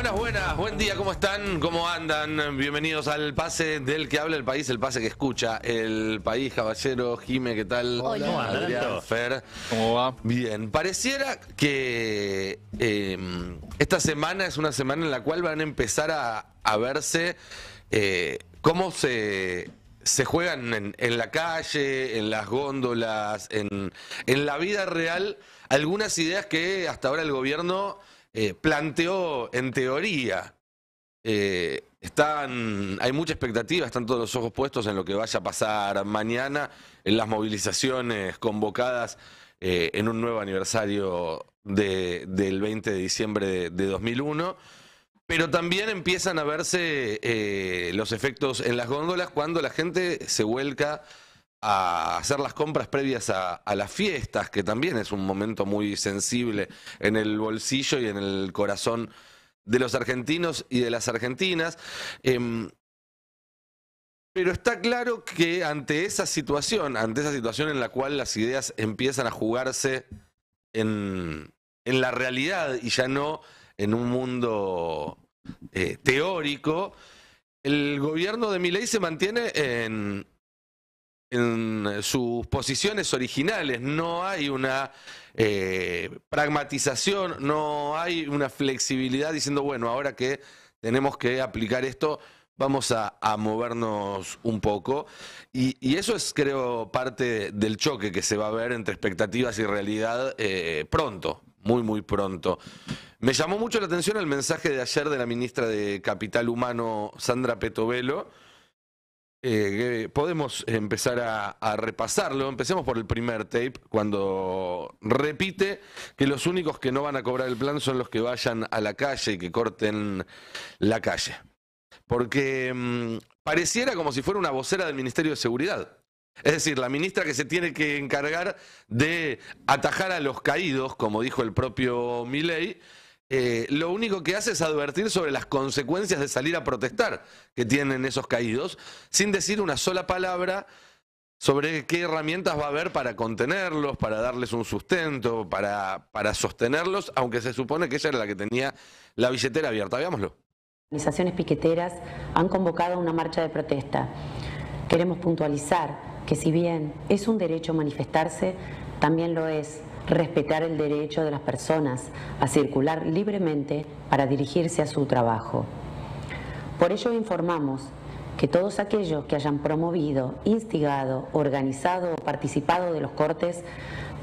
Buenas, buenas, buen día, ¿cómo están? ¿Cómo andan? Bienvenidos al pase del que habla el país, el pase que escucha el país, caballero, Jime, ¿qué tal? Hola, Adrián, Fer. ¿Cómo va? Bien, pareciera que em, esta semana es una semana en la cual van a empezar a, verse eh, cómo se se juegan en, en, la calle, en las góndolas, en, en, la vida real, algunas ideas que hasta ahora el gobierno eh, planteó en teoría. Eh, están, hay mucha expectativa, están todos los ojos puestos en lo que vaya a pasar mañana, en las movilizaciones convocadas eh, en un nuevo aniversario del 20 de diciembre de, 2001. Pero también empiezan a verse los efectos en las góndolas cuando la gente se vuelca a hacer las compras previas a, las fiestas, que también es un momento muy sensible en el bolsillo y en el corazón de los argentinos y de las argentinas. Em, pero está claro que ante esa situación, ante esa situación en la cual las ideas empiezan a jugarse en, la realidad y ya no en un mundo eh, teórico, el gobierno de Miley se mantiene en, en eh, sus posiciones originales, no hay una eh, pragmatización, no hay una flexibilidad diciendo, bueno, ahora que tenemos que aplicar esto, vamos a, movernos un poco. Y, eso es, creo, parte del choque que se va a ver entre expectativas y realidad eh, pronto, muy, muy pronto. Me llamó mucho la atención el mensaje de ayer de la ministra de Capital Humano, Sandra Petovelo eh, podemos empezar a, repasarlo. Empecemos por el primer tape, cuando repite que los únicos que no van a cobrar el plan son los que vayan a la calle y que corten la calle. Porque mm, pareciera como si fuera una vocera del Ministerio de Seguridad. Es decir, la ministra que se tiene que encargar de atajar a los caídos, como dijo el propio Milei, eh, lo único que hace es advertir sobre las consecuencias de salir a protestar que tienen esos caídos, sin decir una sola palabra sobre qué herramientas va a haber para contenerlos, para darles un sustento, para, para sostenerlos, aunque se supone que ella era la que tenía la billetera abierta. Veámoslo. Las organizaciones piqueteras han convocado una marcha de protesta. Queremos puntualizar que si bien es un derecho manifestarse, también lo es respetar el derecho de las personas a circular libremente para dirigirse a su trabajo. Por ello informamos que todos aquellos que hayan promovido, instigado, organizado o participado de los cortes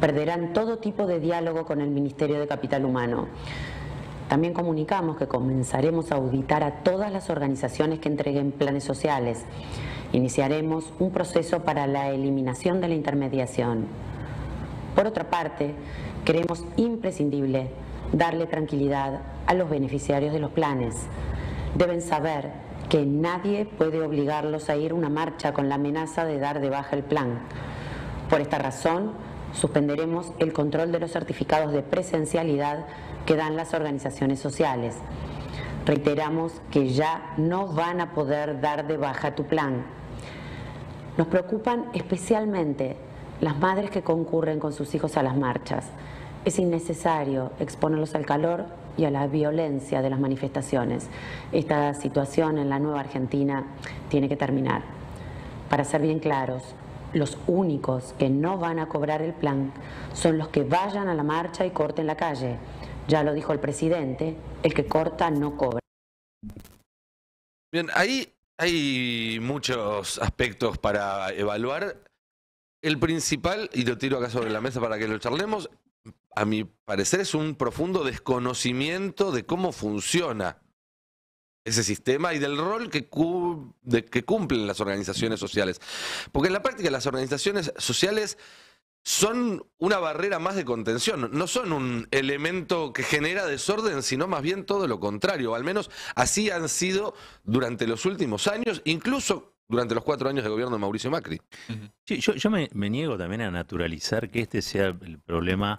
perderán todo tipo de diálogo con el Ministerio de Capital Humano. También comunicamos que comenzaremos a auditar a todas las organizaciones que entreguen planes sociales. Iniciaremos un proceso para la eliminación de la intermediación. Por otra parte, creemos imprescindible darle tranquilidad a los beneficiarios de los planes. Deben saber que nadie puede obligarlos a ir a una marcha con la amenaza de dar de baja el plan. Por esta razón, suspenderemos el control de los certificados de presencialidad que dan las organizaciones sociales. Reiteramos que ya no van a poder dar de baja tu plan. Nos preocupan especialmente las madres que concurren con sus hijos a las marchas. Es innecesario exponerlos al calor y a la violencia de las manifestaciones. Esta situación en la nueva Argentina tiene que terminar. Para ser bien claros, los únicos que no van a cobrar el plan son los que vayan a la marcha y corten la calle. Ya lo dijo el presidente, el que corta no cobra. Bien, ahí hay muchos aspectos para evaluar. El principal, y lo tiro acá sobre la mesa para que lo charlemos, a mi parecer es un profundo desconocimiento de cómo funciona ese sistema y del rol que, que cumplen las organizaciones sociales. Porque en la práctica las organizaciones sociales son una barrera más de contención, no son un elemento que genera desorden, sino más bien todo lo contrario, al menos así han sido durante los últimos años, incluso durante los cuatro años de gobierno de Mauricio Macri. Sí, yo, me, niego también a naturalizar que este sea el problema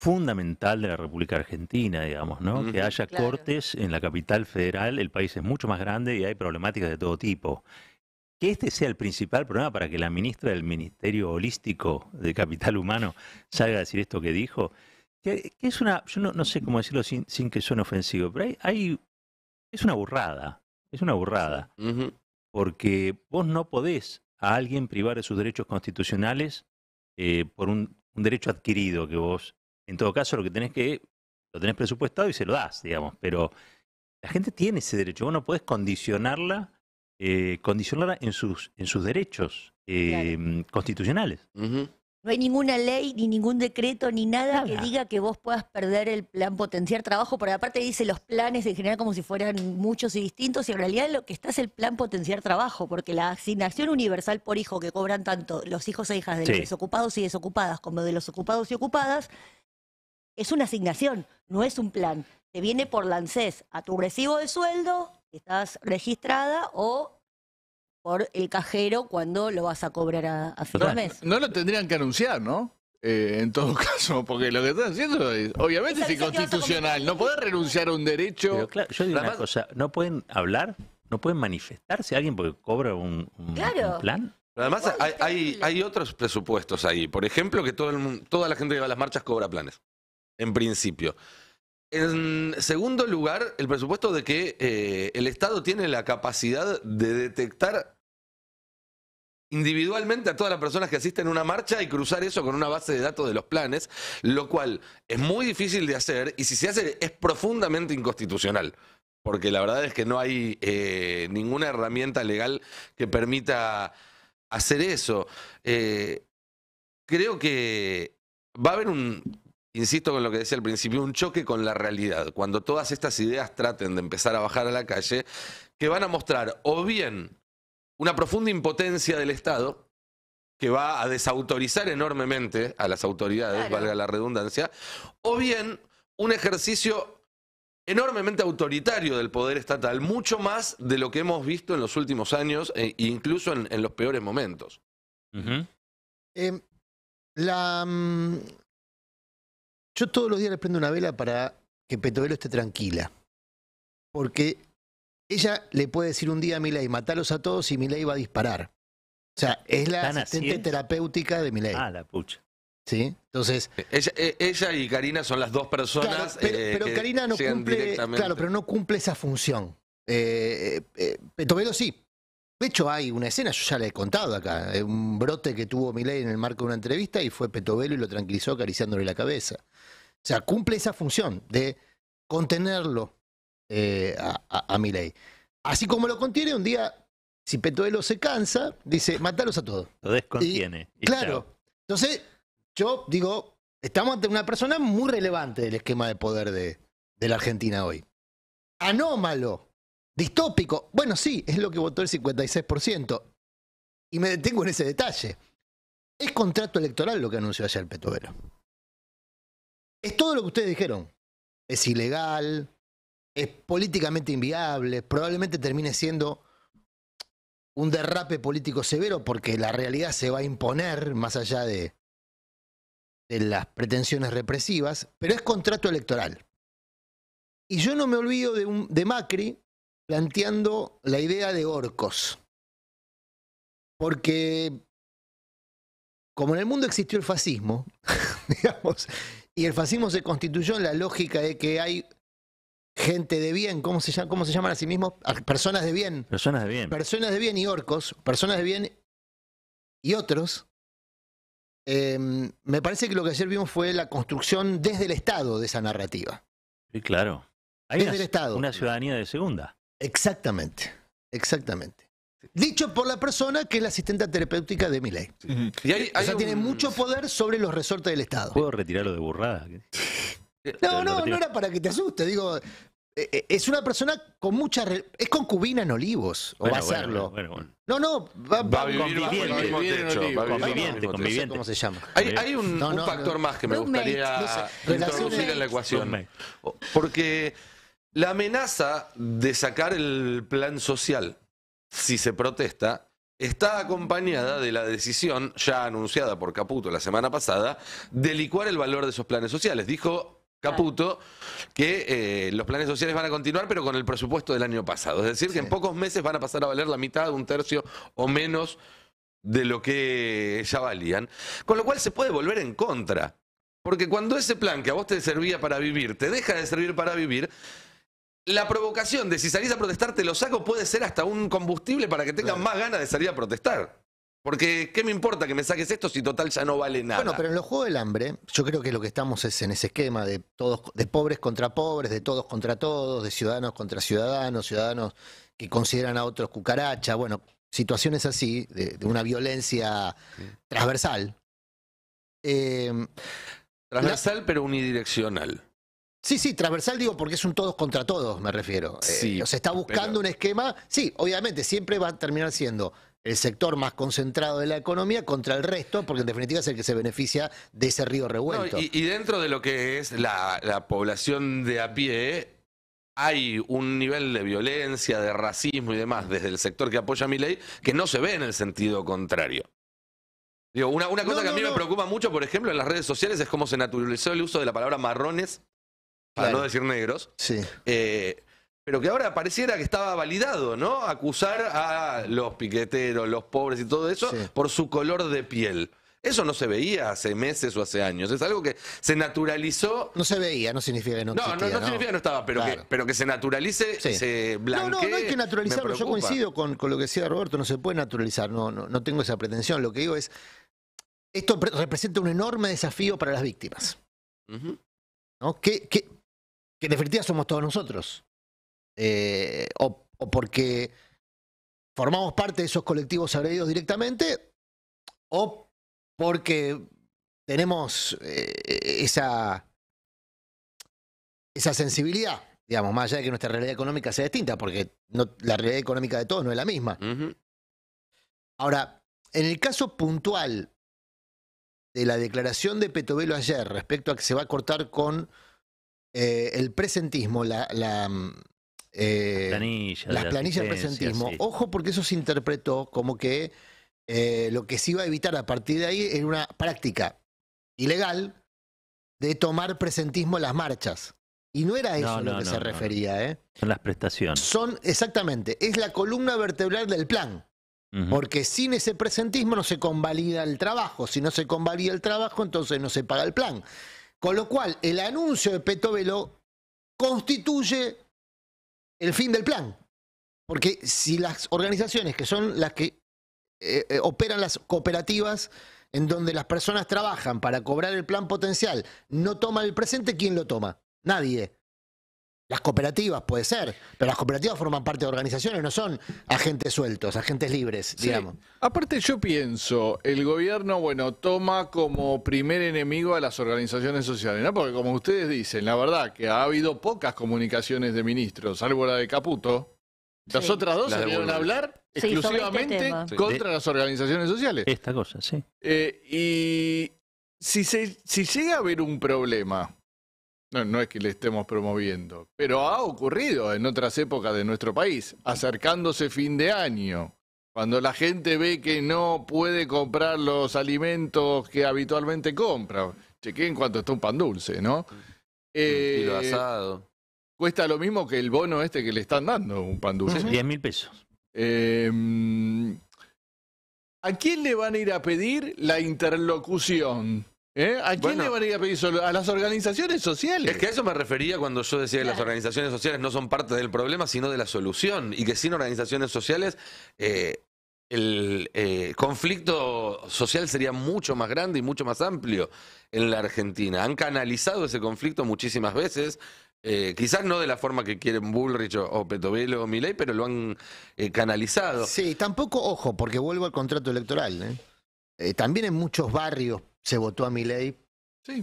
fundamental de la República Argentina, digamos, ¿no? Que haya cortes en la capital federal, el país es mucho más grande y hay problemáticas de todo tipo. Que este sea el principal problema para que la ministra del Ministerio Holístico de Capital Humano salga a decir esto que dijo, que, es una, yo no, sé cómo decirlo sin, que suene ofensivo, pero hay, es una burrada, es una burrada porque vos no podés a alguien privar de sus derechos constitucionales eh, por un, derecho adquirido que vos, en todo caso, lo que tenés que, lo tenés presupuestado y se lo das, digamos, pero la gente tiene ese derecho, vos no podés condicionarla, eh, condicionarla en sus, en sus derechos em, constitucionales. No hay ninguna ley, ni ningún decreto, ni nada, que diga que vos puedas perder el plan potenciar trabajo, porque aparte dice los planes en general como si fueran muchos y distintos, y en realidad lo que está es el plan potenciar trabajo, porque la asignación universal por hijo que cobran tanto los hijos e hijas de los desocupados y desocupadas como de los ocupados y ocupadas, es una asignación, no es un plan. Te viene por lancés a tu recibo de sueldo, estás registrada o el cajero cuando lo vas a cobrar a, a de mes. No lo tendrían que anunciar, ¿no? Eh, en todo caso, porque lo que están haciendo es, obviamente es inconstitucional, no podés renunciar a un derecho. yo digo una cosa, no pueden hablar, no pueden manifestarse alguien porque cobra un, plan. además hay, hay, otros presupuestos ahí. Por ejemplo, que todo toda la gente que va a las marchas cobra planes, en principio. En segundo lugar, el presupuesto de que eh, el Estado tiene la capacidad de detectar individualmente a todas las personas que asisten a una marcha y cruzar eso con una base de datos de los planes, lo cual es muy difícil de hacer y si se hace es profundamente inconstitucional, porque la verdad es que no hay eh, ninguna herramienta legal que permita hacer eso. Eh, creo que va a haber un, insisto con lo que decía al principio, un choque con la realidad, cuando todas estas ideas traten de empezar a bajar a la calle, que van a mostrar o bien una profunda impotencia del Estado que va a desautorizar enormemente a las autoridades, valga la redundancia, o bien un ejercicio enormemente autoritario del poder estatal, mucho más de lo que hemos visto en los últimos años e incluso en, los peores momentos. Em, la, mm, yo todos los días le prendo una vela para que Petovelo esté tranquila, porque ella le puede decir un día a Milei, matalos a todos y Milei va a disparar. O sea, es la asistente terapéutica de Milei. Ah, la pucha. ¿Sí? Entonces. Ella, e, y Karina son las dos personas. pero, eh, Karina no cumple. Claro, pero no cumple esa función. Eh, eh, Petovelo sí. De hecho, hay una escena, yo ya la he contado acá, un brote que tuvo Milei en el marco de una entrevista y fue Petovelo y lo tranquilizó acariciándole la cabeza. O sea, cumple esa función de contenerlo, eh, a, a, ley Así como lo contiene, un día, si Petuelo se cansa, dice, matarlos a todos. Lo descontiene. claro. Entonces, yo digo, estamos ante una persona muy relevante del esquema de poder de, la Argentina hoy. Anómalo, distópico. Bueno, sí, es lo que votó el 56%. Y me detengo en ese detalle. Es contrato electoral lo que anunció ayer Petuelo. Es todo lo que ustedes dijeron. Es ilegal, es políticamente inviable, probablemente termine siendo un derrape político severo porque la realidad se va a imponer más allá de, las pretensiones represivas, pero es contrato electoral. Y yo no me olvido de, de Macri planteando la idea de orcos, porque como en el mundo existió el fascismo, digamos, y el fascismo se constituyó en la lógica de que hay gente de bien, ¿cómo se, llaman, a sí mismos? Ah, personas de bien. Personas de bien. Personas de bien y orcos, personas de bien y otros. Em, me parece que lo que ayer vimos fue la construcción desde el Estado de esa narrativa. Sí, claro. desde el Estado. Una ciudadanía de segunda. Exactamente, exactamente. Dicho por la persona que es la asistente terapéutica de mi ley. y o tiene mucho poder sobre los resortes del Estado. ¿Puedo retirarlo de burrada? No, no, no era para que te asuste. Digo, eh, eh, es una persona con mucha. Es concubina en Olivos, o va a serlo. no, no, va, a vivir conviviente. Bajo conviviente, ¿Cómo se llama? Hay, un, factor más que me gustaría introducir en la ecuación. Porque la amenaza de sacar el plan social, si se protesta, está acompañada de la decisión ya anunciada por Caputo la semana pasada de licuar el valor de esos planes sociales. Dijo Caputo, que eh, los planes sociales van a continuar, pero con el presupuesto del año pasado. Es decir, que en pocos meses van a pasar a valer la mitad, un tercio o menos de lo que ya valían. Con lo cual se puede volver en contra. Porque cuando ese plan que a vos te servía para vivir, te deja de servir para vivir, la provocación de si salís a protestar te lo saco puede ser hasta un combustible para que tengan más ganas de salir a protestar. Porque, ¿qué me importa que me saques esto si total ya no vale nada? Bueno, pero en los Juegos del Hambre, yo creo que lo que estamos es en ese esquema de todos, de pobres contra pobres, de todos contra todos, de ciudadanos contra ciudadanos, ciudadanos que consideran a otros cucaracha, bueno, situaciones así, de, una violencia transversal. Eh, transversal, pero unidireccional. Sí, sí, transversal digo porque es un todos contra todos, me refiero. Sí, eh, o sea, está buscando un esquema. Sí, obviamente, siempre va a terminar siendo el sector más concentrado de la economía contra el resto, porque en definitiva es el que se beneficia de ese río revuelto. y, dentro de lo que es la, población de a pie, hay un nivel de violencia, de racismo y demás desde el sector que apoya a mi ley que no se ve en el sentido contrario. Digo, una, cosa que a mí me preocupa mucho, por ejemplo, en las redes sociales es cómo se naturalizó el uso de la palabra marrones, para no decir negros. Sí. Eh, pero que ahora pareciera que estaba validado, ¿no? Acusar a los piqueteros, los pobres y todo eso por su color de piel. Eso no se veía hace meses o hace años. Es algo que se naturalizó. No se veía, no significa que no No, no, significa que no estaba, pero, que, se naturalice, se blanquee. No, no, no hay que naturalizarlo. Yo coincido con, lo que decía Roberto, no se puede naturalizar, no, no, tengo esa pretensión. Lo que digo es, esto representa un enorme desafío para las víctimas. ¿No? que, que, que en definitiva somos todos nosotros. Eh, o, porque formamos parte de esos colectivos agredidos directamente, o porque tenemos eh, esa, esa sensibilidad, digamos, más allá de que nuestra realidad económica sea distinta, porque la realidad económica de todos no es la misma. Ahora, en el caso puntual de la declaración de Petovelo ayer respecto a que se va a cortar con eh, el presentismo, la, mm, eh, las planillas, de presentismo. Ojo porque eso se interpretó como que eh, lo que se iba a evitar a partir de ahí era una práctica ilegal de tomar presentismo en las marchas. Y no era eso a lo que se refería. ¿eh? Son las prestaciones. Son, exactamente, es la columna vertebral del plan. Porque sin ese presentismo no se convalida el trabajo. Si no se convalida el trabajo, entonces no se paga el plan. Con lo cual, el anuncio de Petovelo constituye el fin del plan. Porque si las organizaciones que son las que eh, eh, operan las cooperativas en donde las personas trabajan para cobrar el plan potencial no toman el presente, ¿quién lo toma? Nadie. Las cooperativas puede ser, pero las cooperativas forman parte de organizaciones, no son agentes sueltos, agentes libres, digamos. Aparte yo pienso, el gobierno, bueno, toma como primer enemigo a las organizaciones sociales, ¿no? Porque como ustedes dicen, la verdad que ha habido pocas comunicaciones de ministros, salvo la de Caputo. Las otras dos salieron a hablar este exclusivamente contra las organizaciones sociales. Esta cosa, sí. Eh, y si, si llega a haber un problema, no, no es que le estemos promoviendo, pero ha ocurrido en otras épocas de nuestro país, acercándose fin de año, cuando la gente ve que no puede comprar los alimentos que habitualmente compra. Chequen cuánto está un pan dulce, ¿no? Eh, asado. Cuesta lo mismo que el bono este que le están dando un pan dulce. 10 mil pesos. Em, ¿A quién le van a ir a pedir la interlocución? ¿Eh? ¿A quién le van a ir a pedir solo? A las organizaciones sociales. Es que a eso me refería cuando yo decía que las organizaciones sociales no son parte del problema, sino de la solución. Y que sin organizaciones sociales, eh, el eh, conflicto social sería mucho más grande y mucho más amplio en la Argentina. Han canalizado ese conflicto muchísimas veces. quizás no de la forma que quieren Bullrich o, o Petovelo o Milei, pero lo han canalizado. Sí, tampoco, ojo, porque vuelvo al contrato electoral. también en muchos barrios se votó a mi ley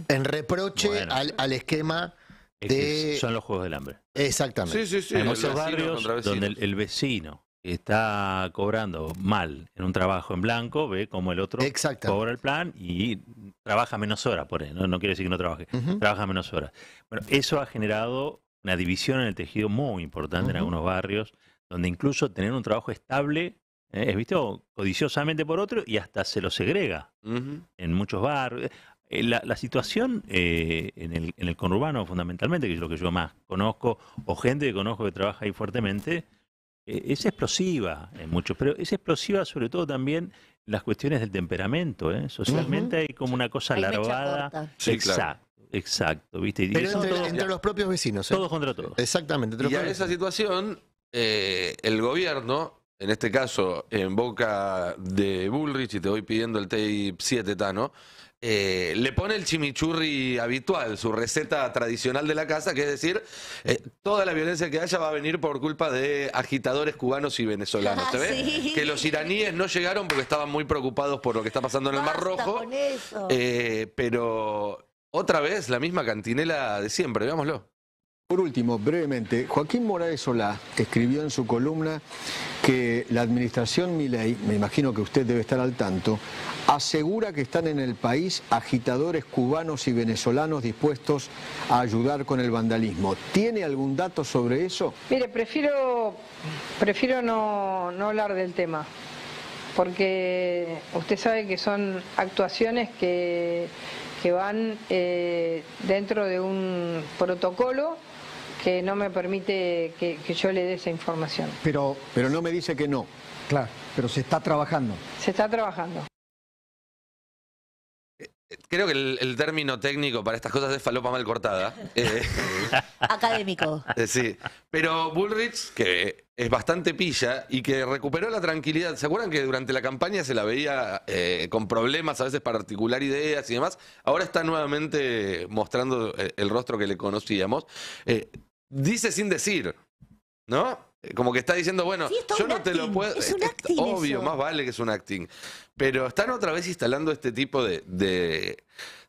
en reproche al, esquema de... Son los Juegos del Hambre. Exactamente. En esos barrios donde el, vecino está cobrando mal en un trabajo en blanco, ve como el otro cobra el plan y trabaja menos horas por eso No, quiere decir que no trabaje, trabaja menos horas. Bueno, eso ha generado una división en el tejido muy importante en algunos barrios, donde incluso tener un trabajo estable es ¿Eh? visto codiciosamente por otro y hasta se lo segrega en muchos barrios. Eh, eh, la, situación en, el, en, el, conurbano, fundamentalmente, que es lo que yo más conozco, o gente que conozco que trabaja ahí fuertemente, es explosiva en muchos, pero es explosiva sobre todo también las cuestiones del temperamento. ¿eh? Socialmente hay como una cosa larvada. exacto. Exacto, ¿viste? pero entre, los propios vecinos. Todos contra todos. Exactamente. pero y esa situación, el gobierno en este caso, en boca de Bullrich, y te voy pidiendo el tape 7, Tano, eh, le pone el chimichurri habitual, su receta tradicional de la casa, que es decir, eh, toda la violencia que haya va a venir por culpa de agitadores cubanos y venezolanos. ¿Te ah, ves? Que los iraníes no llegaron porque estaban muy preocupados por lo que está pasando en el Mar Rojo. Eh, pero otra vez la misma cantinela de siempre, veámoslo. Por último, brevemente, Joaquín Morales Solá escribió en su columna que la administración Milei, me imagino que usted debe estar al tanto, asegura que están en el país agitadores cubanos y venezolanos dispuestos a ayudar con el vandalismo. ¿Tiene algún dato sobre eso? Mire, prefiero, prefiero no, no hablar del tema, porque usted sabe que son actuaciones que, que van eh, dentro de un protocolo que no me permite que, yo le dé esa información. Pero, pero no me dice que no. Claro, pero se está trabajando. Se está trabajando. Eh, creo que el, término técnico para estas cosas es falopa mal cortada. Eh, Académico. Eh, sí. Pero Bullrich, que es bastante pilla y que recuperó la tranquilidad. ¿Se acuerdan que durante la campaña se la veía con problemas a veces para articular ideas y demás? Ahora está nuevamente mostrando el, el rostro que le conocíamos dice sin decir, ¿no? Eh, como que está diciendo, bueno, yo no te lo puedo. Es, eh, un es obvio, más vale que es un acting. Pero están otra vez instalando este tipo de,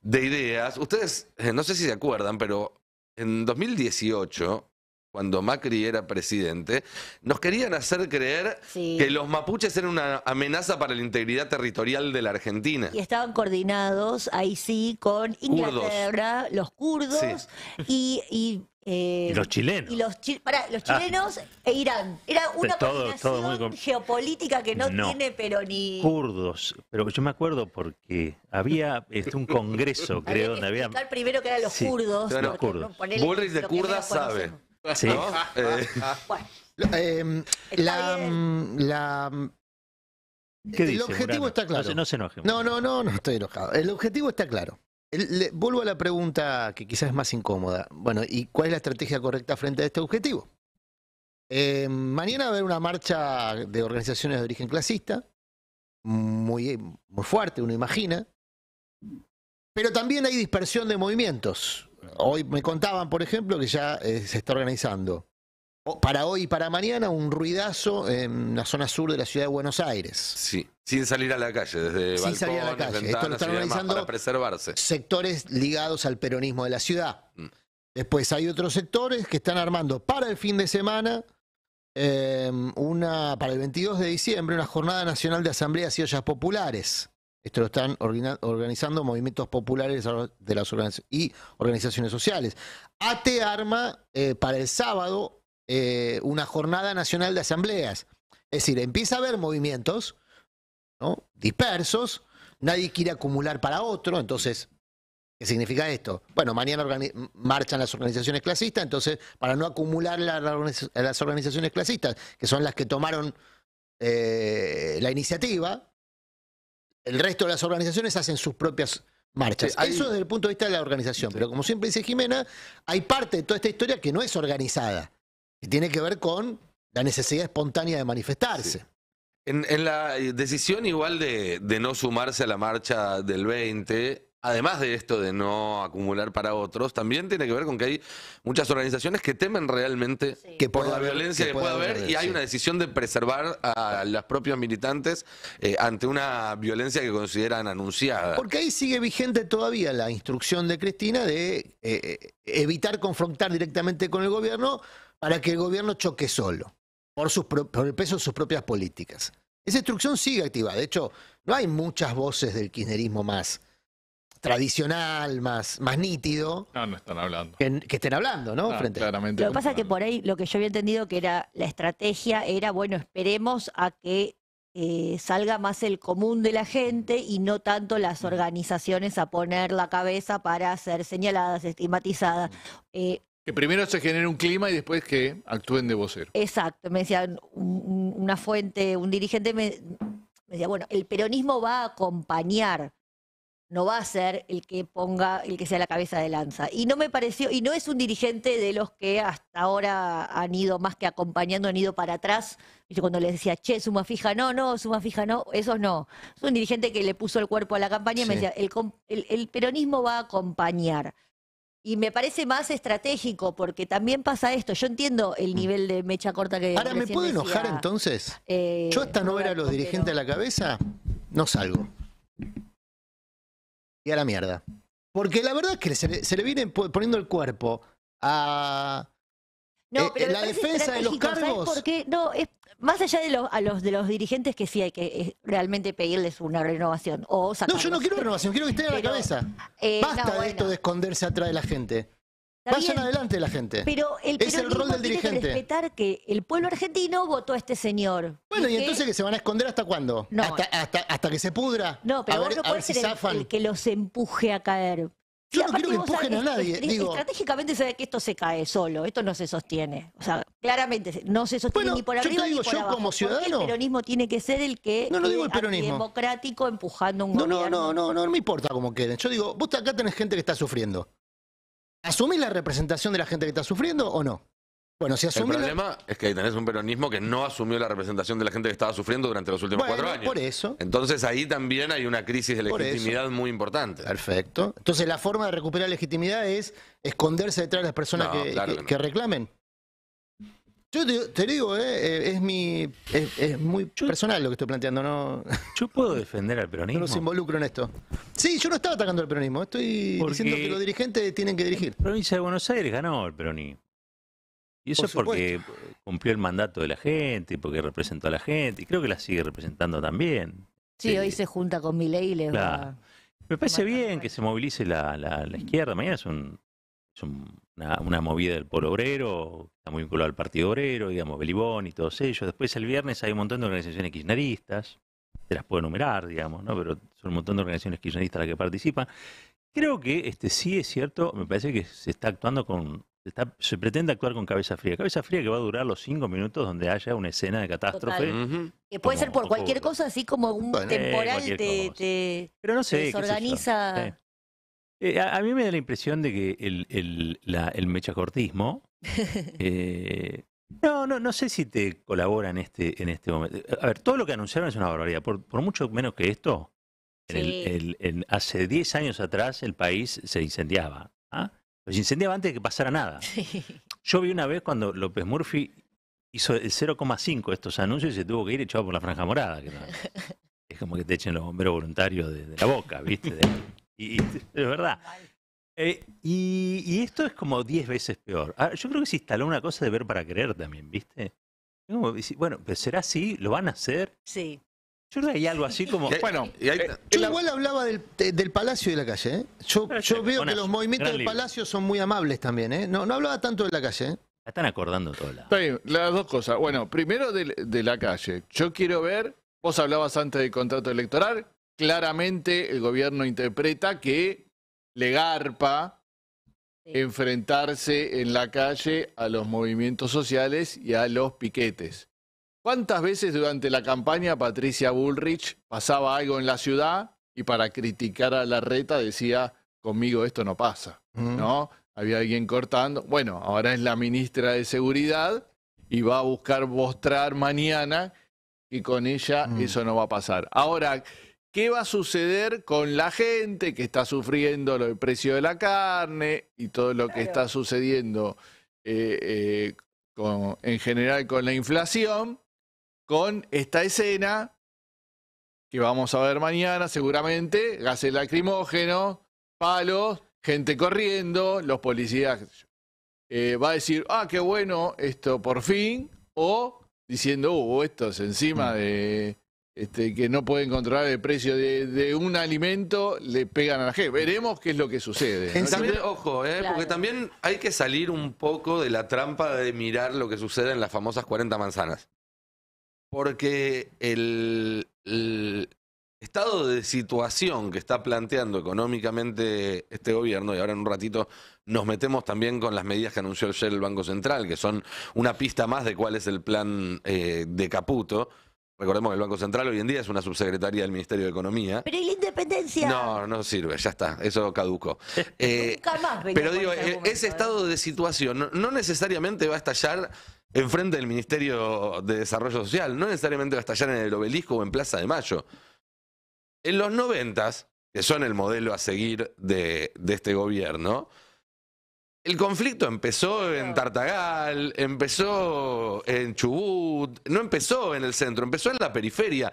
ideas. Ustedes, eh, no sé si se acuerdan, pero en 2018, cuando Macri era presidente, nos querían hacer creer que los mapuches eran una amenaza para la integridad territorial de la Argentina. Y estaban coordinados, ahí sí, con Inglaterra, los kurdos, y, y los chilenos. Y los, para, los ah. chilenos e Irán. Era una todo, geopolítica que no, tiene, pero ni. Kurdos. Pero yo me acuerdo porque había este, un congreso, creo, había donde había. primero que eran los kurdos. Claro, los kurdos. No, de kurda sabe. Sí. Eh. Bueno. Em, la, em, em, el objetivo está claro. No, se, no enoje. No, no, no, no estoy enojado. El objetivo está claro vuelvo a la pregunta que quizás es más incómoda. Bueno, ¿y cuál es la estrategia correcta frente a este objetivo? Eh, mañana va a haber una marcha de organizaciones de origen clasista, muy, muy fuerte, uno imagina, pero también hay dispersión de movimientos. Hoy me contaban, por ejemplo, que ya eh, se está organizando para hoy y para mañana un ruidazo en la zona sur de la ciudad de Buenos Aires. Sí, sin salir a la calle, desde sin salir a la calle. Esto lo están organizando sectores ligados al peronismo de la ciudad. Mm. Después hay otros sectores que están armando para el fin de semana, em, una, para el 22 de diciembre, una jornada nacional de asambleas y ollas populares. Esto lo están organizando movimientos populares de las y organizaciones sociales. ATE arma eh, para el sábado eh, una jornada nacional de asambleas. Es decir, empieza a haber movimientos ¿no? dispersos, nadie quiere acumular para otro, entonces, ¿qué significa esto? Bueno, mañana marchan las organizaciones clasistas, entonces, para no acumular las organizaciones clasistas, que son las que tomaron eh, la iniciativa, el resto de las organizaciones hacen sus propias marchas. Eso desde el punto de vista de la organización, pero como siempre dice Jimena, hay parte de toda esta historia que no es organizada. Y tiene que ver con la necesidad espontánea de manifestarse. En, la decisión igual de, no sumarse a la marcha del 20, además de esto de no acumular para otros, también tiene que ver con que hay muchas organizaciones que temen realmente que por la violencia que, pueda haber, y hay una decisión de preservar a las propias militantes eh, ante una violencia que consideran anunciada. Porque ahí sigue vigente todavía la instrucción de Cristina de eh, eh, evitar confrontar directamente con el gobierno para que el gobierno choque solo, por, sus, el peso de sus propias políticas. Esa instrucción sigue activa. De hecho, no hay muchas voces del kirchnerismo más tradicional, más, más nítido. No, no están hablando. Que, estén hablando, ¿no? Ah, claramente lo que pasa es que por ahí lo que yo había entendido que era la estrategia era, bueno, esperemos a que eh, salga más el común de la gente y no tanto las organizaciones a poner la cabeza para ser señaladas, estigmatizadas. Que primero se genere un clima y después que actúen de vocero. Exacto, me decía una fuente, un dirigente me, decía, bueno, el peronismo va a acompañar, no va a ser el que ponga, el que sea la cabeza de lanza. Y no me pareció, y no es un dirigente de los que hasta ahora han ido más que acompañando, han ido para atrás. Y cuando les decía, che, suma fija, no, no, suma fija, no, esos no. Es un dirigente que le puso el cuerpo a la campaña y me decía, el peronismo va a acompañar. Y me parece más estratégico, porque también pasa esto. Yo entiendo el mm. nivel de mecha corta que. Ahora, ¿me puede enojar entonces? Eh, yo hasta no ver a los dirigentes a la cabeza, no salgo. Y a la mierda. Porque la verdad es que se le, viene poniendo el cuerpo a. No, eh, pero la defensa de los cargos. Porque no, es, más allá de los, a los de los dirigentes que sí hay que eh, realmente pedirles una renovación o No, yo no quiero renovación, quiero que estén a la cabeza. Eh, Basta de esto de esconderse atrás de la gente. Vayan adelante la gente. Pero es el rol del dirigente. Que respetar que el pueblo argentino votó a este señor. Bueno, y, entonces que se van a esconder hasta cuándo? Hasta, que se pudra. No, pero a ver, si ser que los empuje a caer. Yo no quiero que empujen a nadie. estratégicamente se ve que esto se cae solo, esto no se sostiene. O sea, claramente no se sostiene ni por arriba yo digo, yo Como ciudadano, el peronismo tiene que ser el que no, no digo el peronismo. democrático empujando un no, gobierno. No, no, no, no, no me importa cómo queden. Yo digo, vos acá tenés gente que está sufriendo. ¿Asumís la representación de la gente que está sufriendo o no? Bueno, si El problema es que tenés un peronismo que no asumió la representación de la gente que estaba sufriendo durante los últimos cuatro años. Por eso. Entonces ahí también hay una crisis de legitimidad muy importante. Perfecto. Entonces la forma de recuperar legitimidad es esconderse detrás de las personas que, reclamen. Yo te, digo, eh, eh, es mi es, muy personal lo que estoy planteando. No. Yo puedo defender al peronismo. No los involucro en esto. Sí, yo no estaba atacando al peronismo. Estoy diciendo que los dirigentes tienen que dirigir. La provincia de Buenos Aires ganó el peronismo. Y eso es porque eh, cumplió el mandato de la gente, porque representó a la gente, y creo que la sigue representando también. Sí, hoy se junta con Milei y le va Me parece bien que se movilice la, izquierda. Mañana es, un, una, movida del Polo Obrero, está muy vinculado al Partido Obrero, digamos, Belibón y todos ellos. Después el viernes hay un montón de organizaciones kirchneristas, se las puedo enumerar, digamos, ¿no? pero son un montón de organizaciones kirchneristas las que participan. Creo que este sí es cierto, me parece que se está actuando con se pretende actuar con cabeza fría. Cabeza fría que va a durar los cinco minutos donde haya una escena de catástrofe. Que puede ser por cualquier cosa, así como un temporal te, Pero no sé, desorganiza. Eh, a, mí me da la impresión de que el, la, el mechacortismo. Eh, no, no, no sé si te colabora en este, en este momento. A ver, todo lo que anunciaron es una barbaridad. Por, mucho menos que esto, el, hace diez años atrás el país se incendiaba. ¿ah? Los incendiaba antes de que pasara nada. Yo vi una vez cuando López Murphy hizo el 0,5 estos anuncios y se tuvo que ir echado por la franja morada. es como que te echen los bomberos voluntarios de, la boca, ¿viste? y, es verdad. Eh, y, esto es como 10 veces peor. Ah, yo creo que se instaló una cosa de ver para creer también, ¿viste? bueno, pero será así, lo van a hacer. Sí. Yo no hay algo así como. Bueno, eh, igual hablaba del, Palacio y de la calle. ¿eh? Yo, veo que los movimientos del Palacio son muy amables también. ¿eh? No, no hablaba tanto de la calle. ¿eh? La están acordando todas las. las dos cosas. Bueno, primero de, la calle. Yo quiero ver. Vos hablabas antes del contrato electoral. Claramente el gobierno interpreta que le garpa enfrentarse en la calle a los movimientos sociales y a los piquetes. ¿Cuántas veces durante la campaña Patricia Bullrich pasaba algo en la ciudad y para criticar a la reta decía, conmigo esto no pasa? ¿No? Había alguien cortando. Bueno, ahora es la ministra de Seguridad y va a buscar mostrar mañana que con ella mm. eso no va a pasar. Ahora, ¿qué va a suceder con la gente que está sufriendo el precio de la carne y todo lo que está sucediendo eh, eh, en general con la inflación? con esta escena que vamos a ver mañana seguramente, gases lacrimógenos, palos, gente corriendo, los policías. Eh, va a decir, ah, qué bueno, esto por fin, o diciendo, uh, es encima mm. de este, que no pueden controlar el precio de, un alimento, le pegan a la gente. Veremos qué es lo que sucede. También, ojo, ¿eh? porque también hay que salir un poco de la trampa de mirar lo que sucede en las famosas 40 manzanas porque el, estado de situación que está planteando económicamente este gobierno, y ahora en un ratito nos metemos también con las medidas que anunció ayer el Banco Central, que son una pista más de cuál es el plan eh, de Caputo. Recordemos que el Banco Central hoy en día es una subsecretaría del Ministerio de Economía. Pero ¿y la independencia? No, no sirve, ya está, eso caducó. Eh, pero digo, ese e, ¿eh? estado de situación no necesariamente va a estallar enfrente del Ministerio de Desarrollo Social, no necesariamente va a estallar en el obelisco o en Plaza de Mayo. En los noventas, que son el modelo a seguir de, de este gobierno, el conflicto empezó en Tartagal, empezó en Chubut, no empezó en el centro, empezó en la periferia.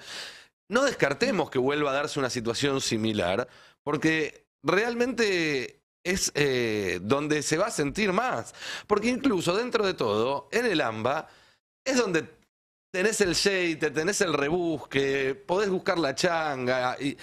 No descartemos que vuelva a darse una situación similar, porque realmente es eh, donde se va a sentir más. Porque incluso dentro de todo, en el AMBA, es donde tenés el te tenés el rebusque, podés buscar la changa. Y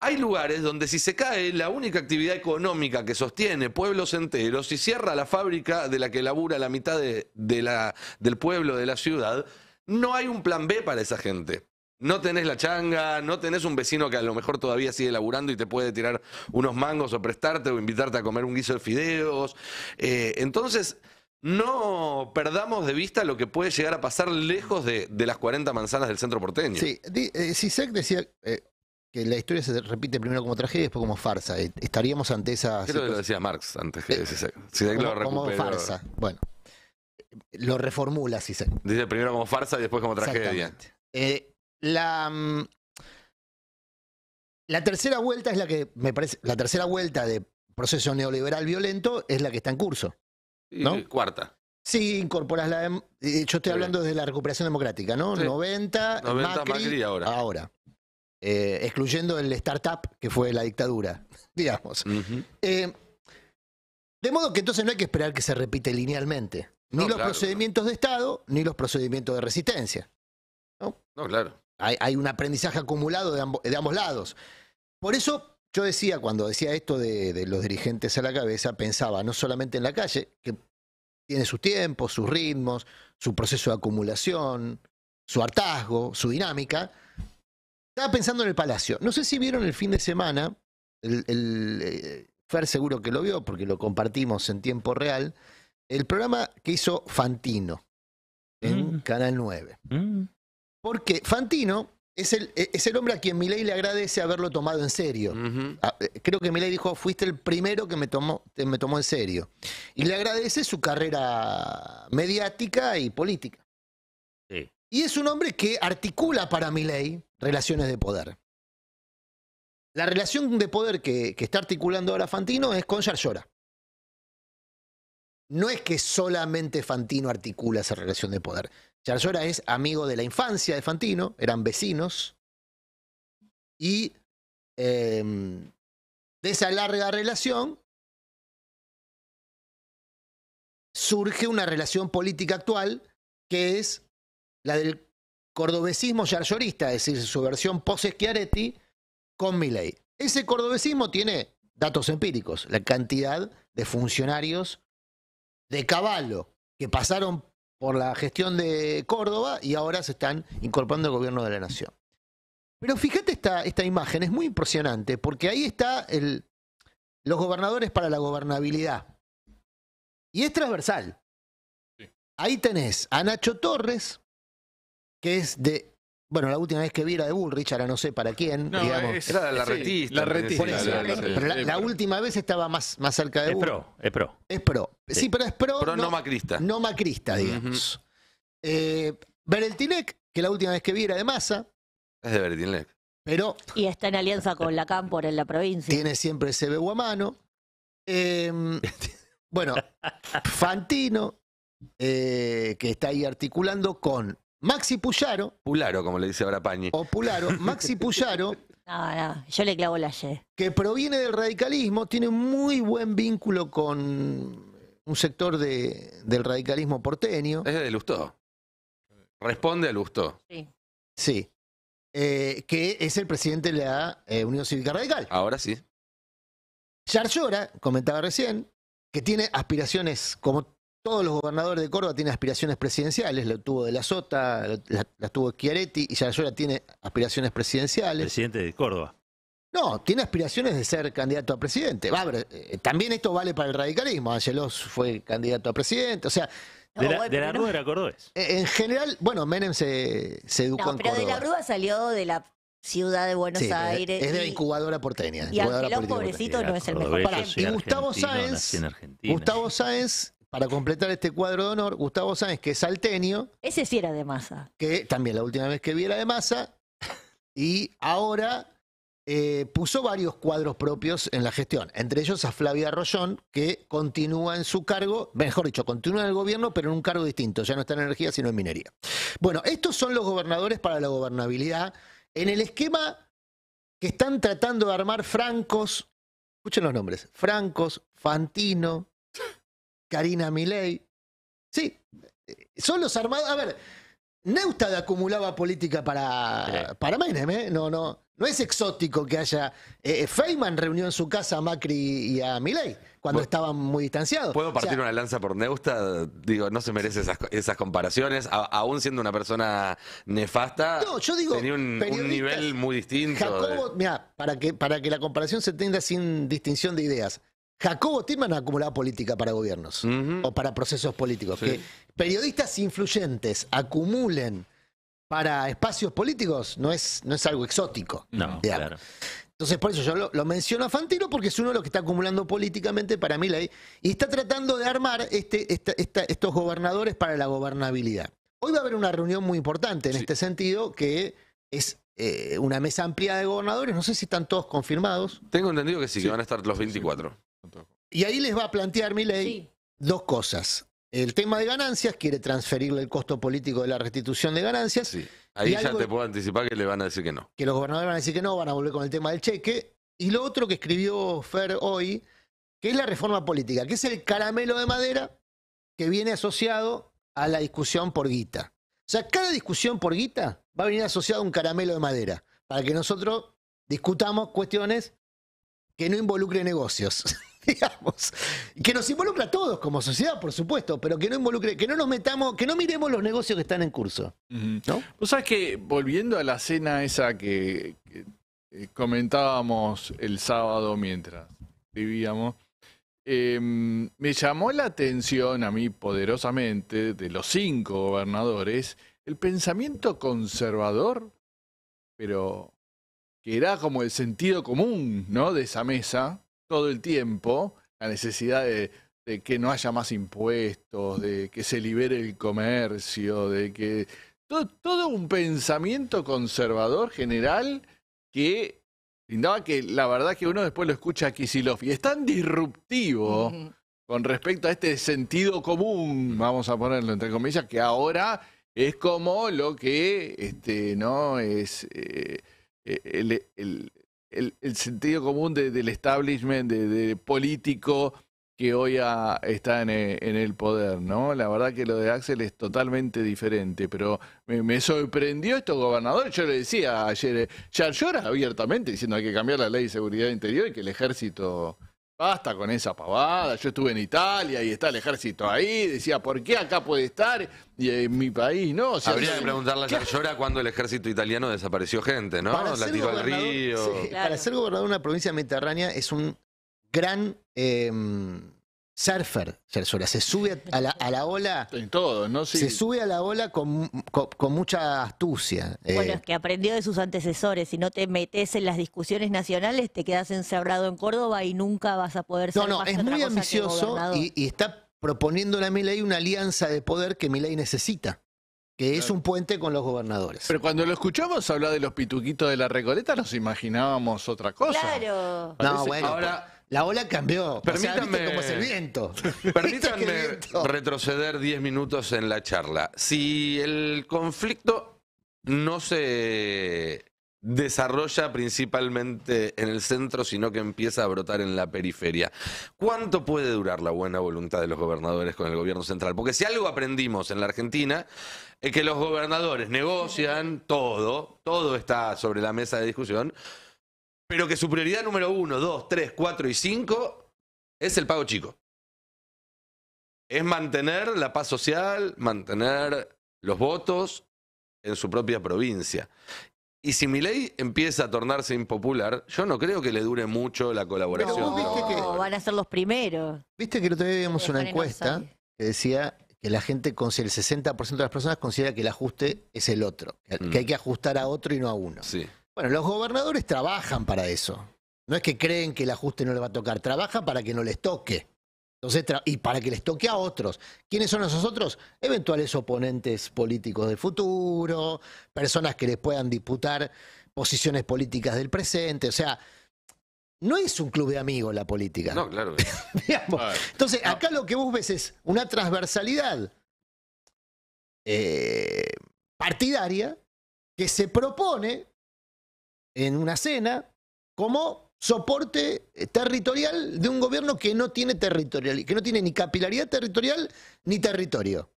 hay lugares donde si se cae la única actividad económica que sostiene pueblos enteros, si cierra la fábrica de la que labura la mitad del pueblo, de la ciudad, no hay un plan B para esa gente no tenés la changa, no tenés un vecino que a lo mejor todavía sigue laburando y te puede tirar unos mangos o prestarte o invitarte a comer un guiso de fideos. Eh, entonces, no perdamos de vista lo que puede llegar a pasar lejos de, las 40 manzanas del centro porteño. Sí, eh, Sisek decía eh, que la historia se repite primero como tragedia y después como farsa. Estaríamos ante esa... Eso lo decía Marx antes que lo Como farsa, bueno. Lo reformula Sisek. Dice primero como farsa y después como tragedia. Eh, la, mm, la tercera vuelta es la que me parece, la tercera vuelta de proceso neoliberal violento es la que está en curso. ¿no? cuarta. Sí, incorporas la. Eh, yo estoy hablando desde la recuperación democrática, ¿no? 90, ahora. ahora. Eh, excluyendo el startup que fue la dictadura, digamos. Eh, de modo que entonces no hay que esperar que se repite linealmente. Ni los procedimientos de Estado, ni los procedimientos de resistencia. ¿no? no, claro. Hay, un aprendizaje acumulado de, ambos lados. Por eso yo decía, cuando decía esto de, los dirigentes a la cabeza, pensaba no solamente en la calle, que tiene sus tiempos, sus ritmos, su proceso de acumulación, su hartazgo, su dinámica. Estaba pensando en el Palacio. No sé si vieron el fin de semana, eh, Fer seguro que lo vio porque lo compartimos en tiempo real, el programa que hizo Fantino en mm. Canal 9. Porque Fantino es el, e, es el hombre a quien Milei le agradece haberlo tomado en serio. Ah, eh, creo que Milei dijo, fuiste el primero que me tomó, me tomó en serio. Y le agradece su carrera mediática y política. Y es un hombre que articula para Milei relaciones de poder. La relación de poder que, que está articulando ahora Fantino es con Yarlora. No es que solamente Fantino articula esa relación de poder. Charlora es amigo de la infancia de Fantino, eran vecinos. Y em, de esa larga relación surge una relación política actual que es la del cordobesismo yarjorista, es decir, su versión post-Schiaretti con Milei. Ese cordobesismo tiene datos empíricos, la cantidad de funcionarios de caballo que pasaron por la gestión de Córdoba y ahora se están incorporando al gobierno de la nación. Pero fíjate esta, esta imagen, es muy impresionante, porque ahí está el, los gobernadores para la gobernabilidad. Y es transversal. Ahí tenés a Nacho Torres, que es de bueno, la última vez que viera de Bullrich, ahora no sé para quién, era la retista. la retista. última vez estaba más, más cerca de Bullrich. Es pro, es pro. Es pro. Sí, pero es pro. Pro no, macrista. No macrista, digamos. Uh eh, que la última vez que viera de Massa. Es de Bereltinek. Pero. Y está en alianza con la Cámpora en la provincia. Tiene siempre ese bebo a mano. Em, bueno, Fantino, eh, que está ahí articulando con Maxi Puyaro. Pularo, como le dice ahora Pañi. O Pularo, Maxi Puyaro. yo le clavo la Y. Que proviene del radicalismo, tiene muy buen vínculo con un sector de, del radicalismo porteño. Es de Lustó. Responde a Lustó. Sí. Sí. Eh, que es el presidente de la eh, Unión Cívica Radical. Ahora sí. Yarlora, comentaba recién, que tiene aspiraciones como todos los gobernadores de Córdoba tienen aspiraciones presidenciales. Lo tuvo de la Sota, la, tuvo Chiaretti y Sarayola tiene aspiraciones presidenciales. Presidente de Córdoba. No, tiene aspiraciones de ser candidato a presidente. Eh, también esto vale para el radicalismo. Angelos fue candidato a presidente. O sea. de, la, Rúa era cordobés. En general, bueno, Menem se, educó no, Pero de la Rúa salió de la ciudad de Buenos Aires. Es de la incubadora porteña. Y, y pobrecito, no es el mejor. Para, y Gustavo Sáenz, Gustavo Sáenz para completar este cuadro de honor, Gustavo Sáenz, que es saltenio Ese sí era de masa. que también la última vez que vi era de masa, y ahora eh, puso varios cuadros propios en la gestión, entre ellos a Flavia Rollón, que continúa en su cargo, mejor dicho, continúa en el gobierno, pero en un cargo distinto, ya no está en energía, sino en minería. Bueno, estos son los gobernadores para la gobernabilidad, en el esquema que están tratando de armar francos, escuchen los nombres, francos, Fantino, Karina Miley. Sí, eh, son los armados. A ver, Neustad acumulaba política para, para Menem, ¿eh? No, no, no es exótico que haya. Eh, eh, Feynman reunió en su casa a Macri y a Miley cuando estaban muy distanciados. ¿Puedo partir una lanza por Neustad, Digo, no se merece esas, comparaciones, aún siendo una persona nefasta. No, yo digo. Tenía un, nivel muy distinto. Jacobo, mira, para que, para que la comparación se tenga sin distinción de ideas. Jacobo ha acumulado política para gobiernos o para procesos políticos. Que periodistas influyentes acumulen para espacios políticos no es, no es algo exótico. No, claro. Entonces, por eso yo lo, menciono a Fantino, porque es uno de los que está acumulando políticamente para mí ley y está tratando de armar este, estos gobernadores para la gobernabilidad. Hoy va a haber una reunión muy importante en este sentido, que es eh, una mesa ampliada de gobernadores. No sé si están todos confirmados. Tengo entendido que sí. que van a estar los 24. Y ahí les va a plantear mi ley dos cosas. El tema de ganancias, quiere transferirle el costo político de la restitución de ganancias. Ahí ya te puedo anticipar que le van a decir que no. Que los gobernadores van a decir que no, van a volver con el tema del cheque. Y lo otro que escribió Fer hoy, que es la reforma política, que es el caramelo de madera que viene asociado a la discusión por guita. O sea, cada discusión por guita va a venir asociado a un caramelo de madera, para que nosotros discutamos cuestiones que no involucren negocios. digamos, que nos involucra a todos como sociedad, por supuesto, pero que no involucre, que no nos metamos, que no miremos los negocios que están en curso. ¿no? Vos sabés que volviendo a la cena esa que, eh, comentábamos el sábado mientras vivíamos, em, me llamó la atención a mí poderosamente de los cinco gobernadores el pensamiento conservador, pero que era como el sentido común, ¿no? De esa mesa, todo el tiempo la necesidad de, que no haya más impuestos, de que se libere el comercio, de que todo, todo un pensamiento conservador general que brindaba que la verdad que uno después lo escucha a Kisilov y es tan disruptivo con respecto a este sentido común, vamos a ponerlo entre comillas, que ahora es como lo que este no es eh, el, el, el sentido común de, del establishment, de, político que hoy está en, eh, en, el poder, ¿no? La verdad que lo de Axel es totalmente diferente, pero me, me sorprendió esto, gobernador. Yo le decía ayer, ya eh, llora abiertamente diciendo que hay que cambiar la ley de seguridad interior y que el ejército Basta con esa pavada. Yo estuve en Italia y está el ejército ahí. Decía, ¿por qué acá puede estar? Y en mi país no. Habría que preguntarle a señora cuando el ejército italiano desapareció gente, ¿no? La tiró al río. Para ser gobernador de una provincia mediterránea es un gran. Em, surfer, se sube a la, a la ola. En todo, ¿no? Se sube a la ola con, con, mucha astucia. Eh, bueno, es que aprendió de sus antecesores. Si no te metes en las discusiones nacionales, te quedas encerrado en Córdoba y nunca vas a poder ser. No, no, es muy ambicioso y, está proponiendo a Miley una alianza de poder que Miley necesita que es un puente con los gobernadores. Pero cuando lo escuchamos hablar de los pituquitos de la Recoleta, nos imaginábamos otra cosa. Claro. Ahora, la ola cambió. Permítanme, o es el viento. Permítanme retroceder 10 minutos en la charla. Si el conflicto no se desarrolla principalmente en el centro, sino que empieza a brotar en la periferia. ¿Cuánto puede durar la buena voluntad de los gobernadores con el gobierno central? Porque si algo aprendimos en la Argentina es que los gobernadores negocian todo, todo está sobre la mesa de discusión, pero que su prioridad número uno, dos, tres, cuatro y cinco es el pago chico. Es mantener la paz social, mantener los votos en su propia provincia. Y si mi ley empieza a tornarse impopular, yo no creo que le dure mucho la colaboración. No, van a ser los primeros. Viste que el otro día vimos una encuesta que decía que la gente, el 60% de las personas considera que el ajuste es el otro, que mm. hay que ajustar a otro y no a uno. Sí. Bueno, los gobernadores trabajan para eso. No es que creen que el ajuste no le va a tocar, trabajan para que no les toque. Entonces, y para que les toque a otros. ¿Quiénes son esos otros? Eventuales oponentes políticos del futuro, personas que les puedan disputar posiciones políticas del presente. O sea, no es un club de amigos la política. No, claro. Entonces, acá lo que vos ves es una transversalidad eh, partidaria que se propone en una cena como soporte eh, territorial de un gobierno que no tiene territorial, que no tiene ni capilaridad territorial ni territorio.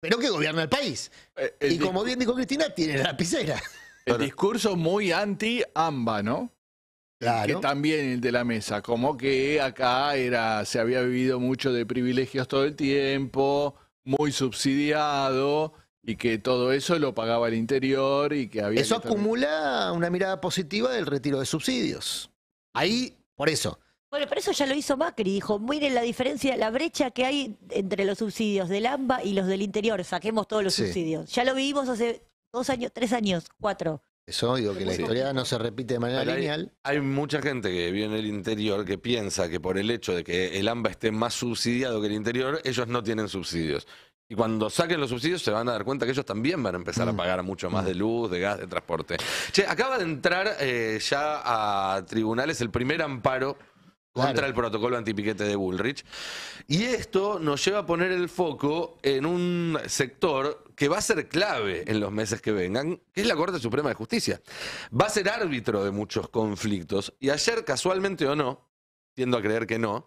Pero que gobierna el país. Eh, y como bien dijo Cristina, tiene la lapicera. El discurso muy anti-AMBA, ¿no? Claro. Que también el de la mesa, como que acá era, se había vivido mucho de privilegios todo el tiempo, muy subsidiado, y que todo eso lo pagaba el interior y que había... Eso acumula una mirada positiva del retiro de subsidios. Ahí, por eso. Bueno, pero eso ya lo hizo Macri, dijo, miren la diferencia, la brecha que hay entre los subsidios del AMBA y los del interior, saquemos todos los subsidios. Ya lo vivimos hace dos años, tres años, cuatro. Eso digo que la historia no se repite de manera lineal. Hay, mucha gente que vive en el interior que piensa que por el hecho de que el AMBA esté más subsidiado que el interior, ellos no tienen subsidios. Y cuando saquen los subsidios se van a dar cuenta que ellos también van a empezar a mm. pagar mucho más de mm. luz, de gas, de transporte. Che, acaba de entrar eh, ya a tribunales el primer amparo contra el protocolo antipiquete de Bullrich. Y esto nos lleva a poner el foco en un sector que va a ser clave en los meses que vengan, que es la Corte Suprema de Justicia. Va a ser árbitro de muchos conflictos. Y ayer, casualmente o no, tiendo a creer que no,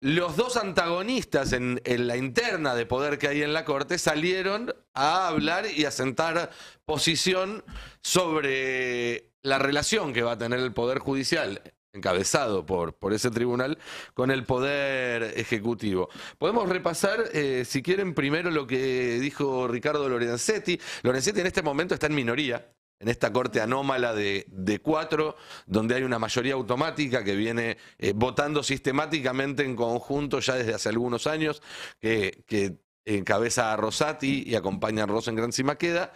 los dos antagonistas en, la interna de poder que hay en la Corte salieron a hablar y a sentar posición sobre la relación que va a tener el Poder Judicial encabezado por, ese tribunal, con el Poder Ejecutivo. Podemos repasar, eh, si quieren, primero lo que dijo Ricardo Lorenzetti. Lorenzetti en este momento está en minoría, en esta corte anómala de, cuatro, donde hay una mayoría automática que viene eh, votando sistemáticamente en conjunto ya desde hace algunos años, que, que encabeza a Rosati y acompaña a en Gran Cimaqueda,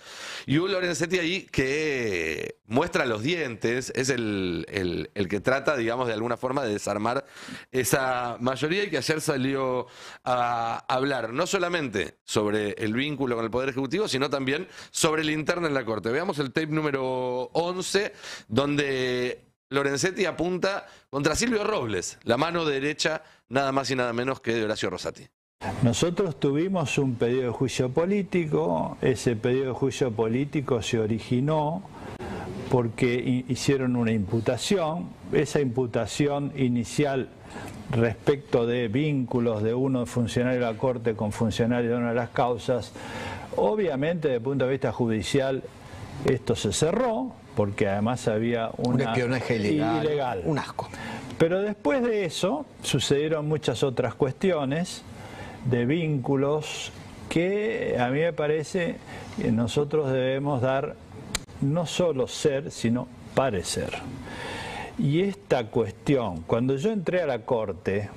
Y un Lorenzetti ahí que muestra los dientes, es el, que trata, digamos, de alguna forma de desarmar esa mayoría y que ayer salió a hablar no solamente sobre el vínculo con el Poder Ejecutivo, sino también sobre el interno en la Corte. Veamos el tape número 11, donde Lorenzetti apunta contra Silvio Robles, la mano derecha nada más y nada menos que de Horacio Rosati. Nosotros tuvimos un pedido de juicio político, ese pedido de juicio político se originó porque hicieron una imputación, esa imputación inicial respecto de vínculos de uno funcionario de la Corte con funcionario de una de las causas, obviamente desde el punto de vista judicial esto se cerró, porque además había una, un ilegal. Un asco. Pero después de eso sucedieron muchas otras cuestiones, de vínculos que a mí me parece que nosotros debemos dar no solo ser, sino parecer. Y esta cuestión, cuando yo entré a la corte,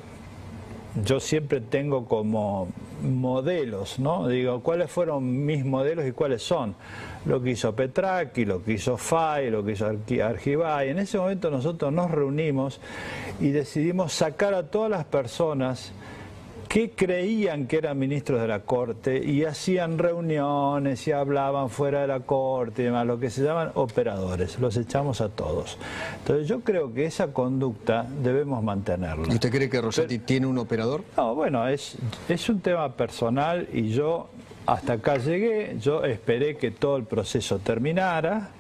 yo siempre tengo como modelos, ¿no? Digo, ¿cuáles fueron mis modelos y cuáles son? Lo que hizo Petraki, lo que hizo Fay, lo que hizo Argibay. En ese momento nosotros nos reunimos y decidimos sacar a todas las personas que creían que eran ministros de la corte y hacían reuniones y hablaban fuera de la corte y demás, lo que se llaman operadores, los echamos a todos. Entonces yo creo que esa conducta debemos mantenerla. ¿Usted cree que Rossetti tiene un operador? No, bueno, es, es un tema personal y yo hasta acá llegué, yo esperé que todo el proceso terminara,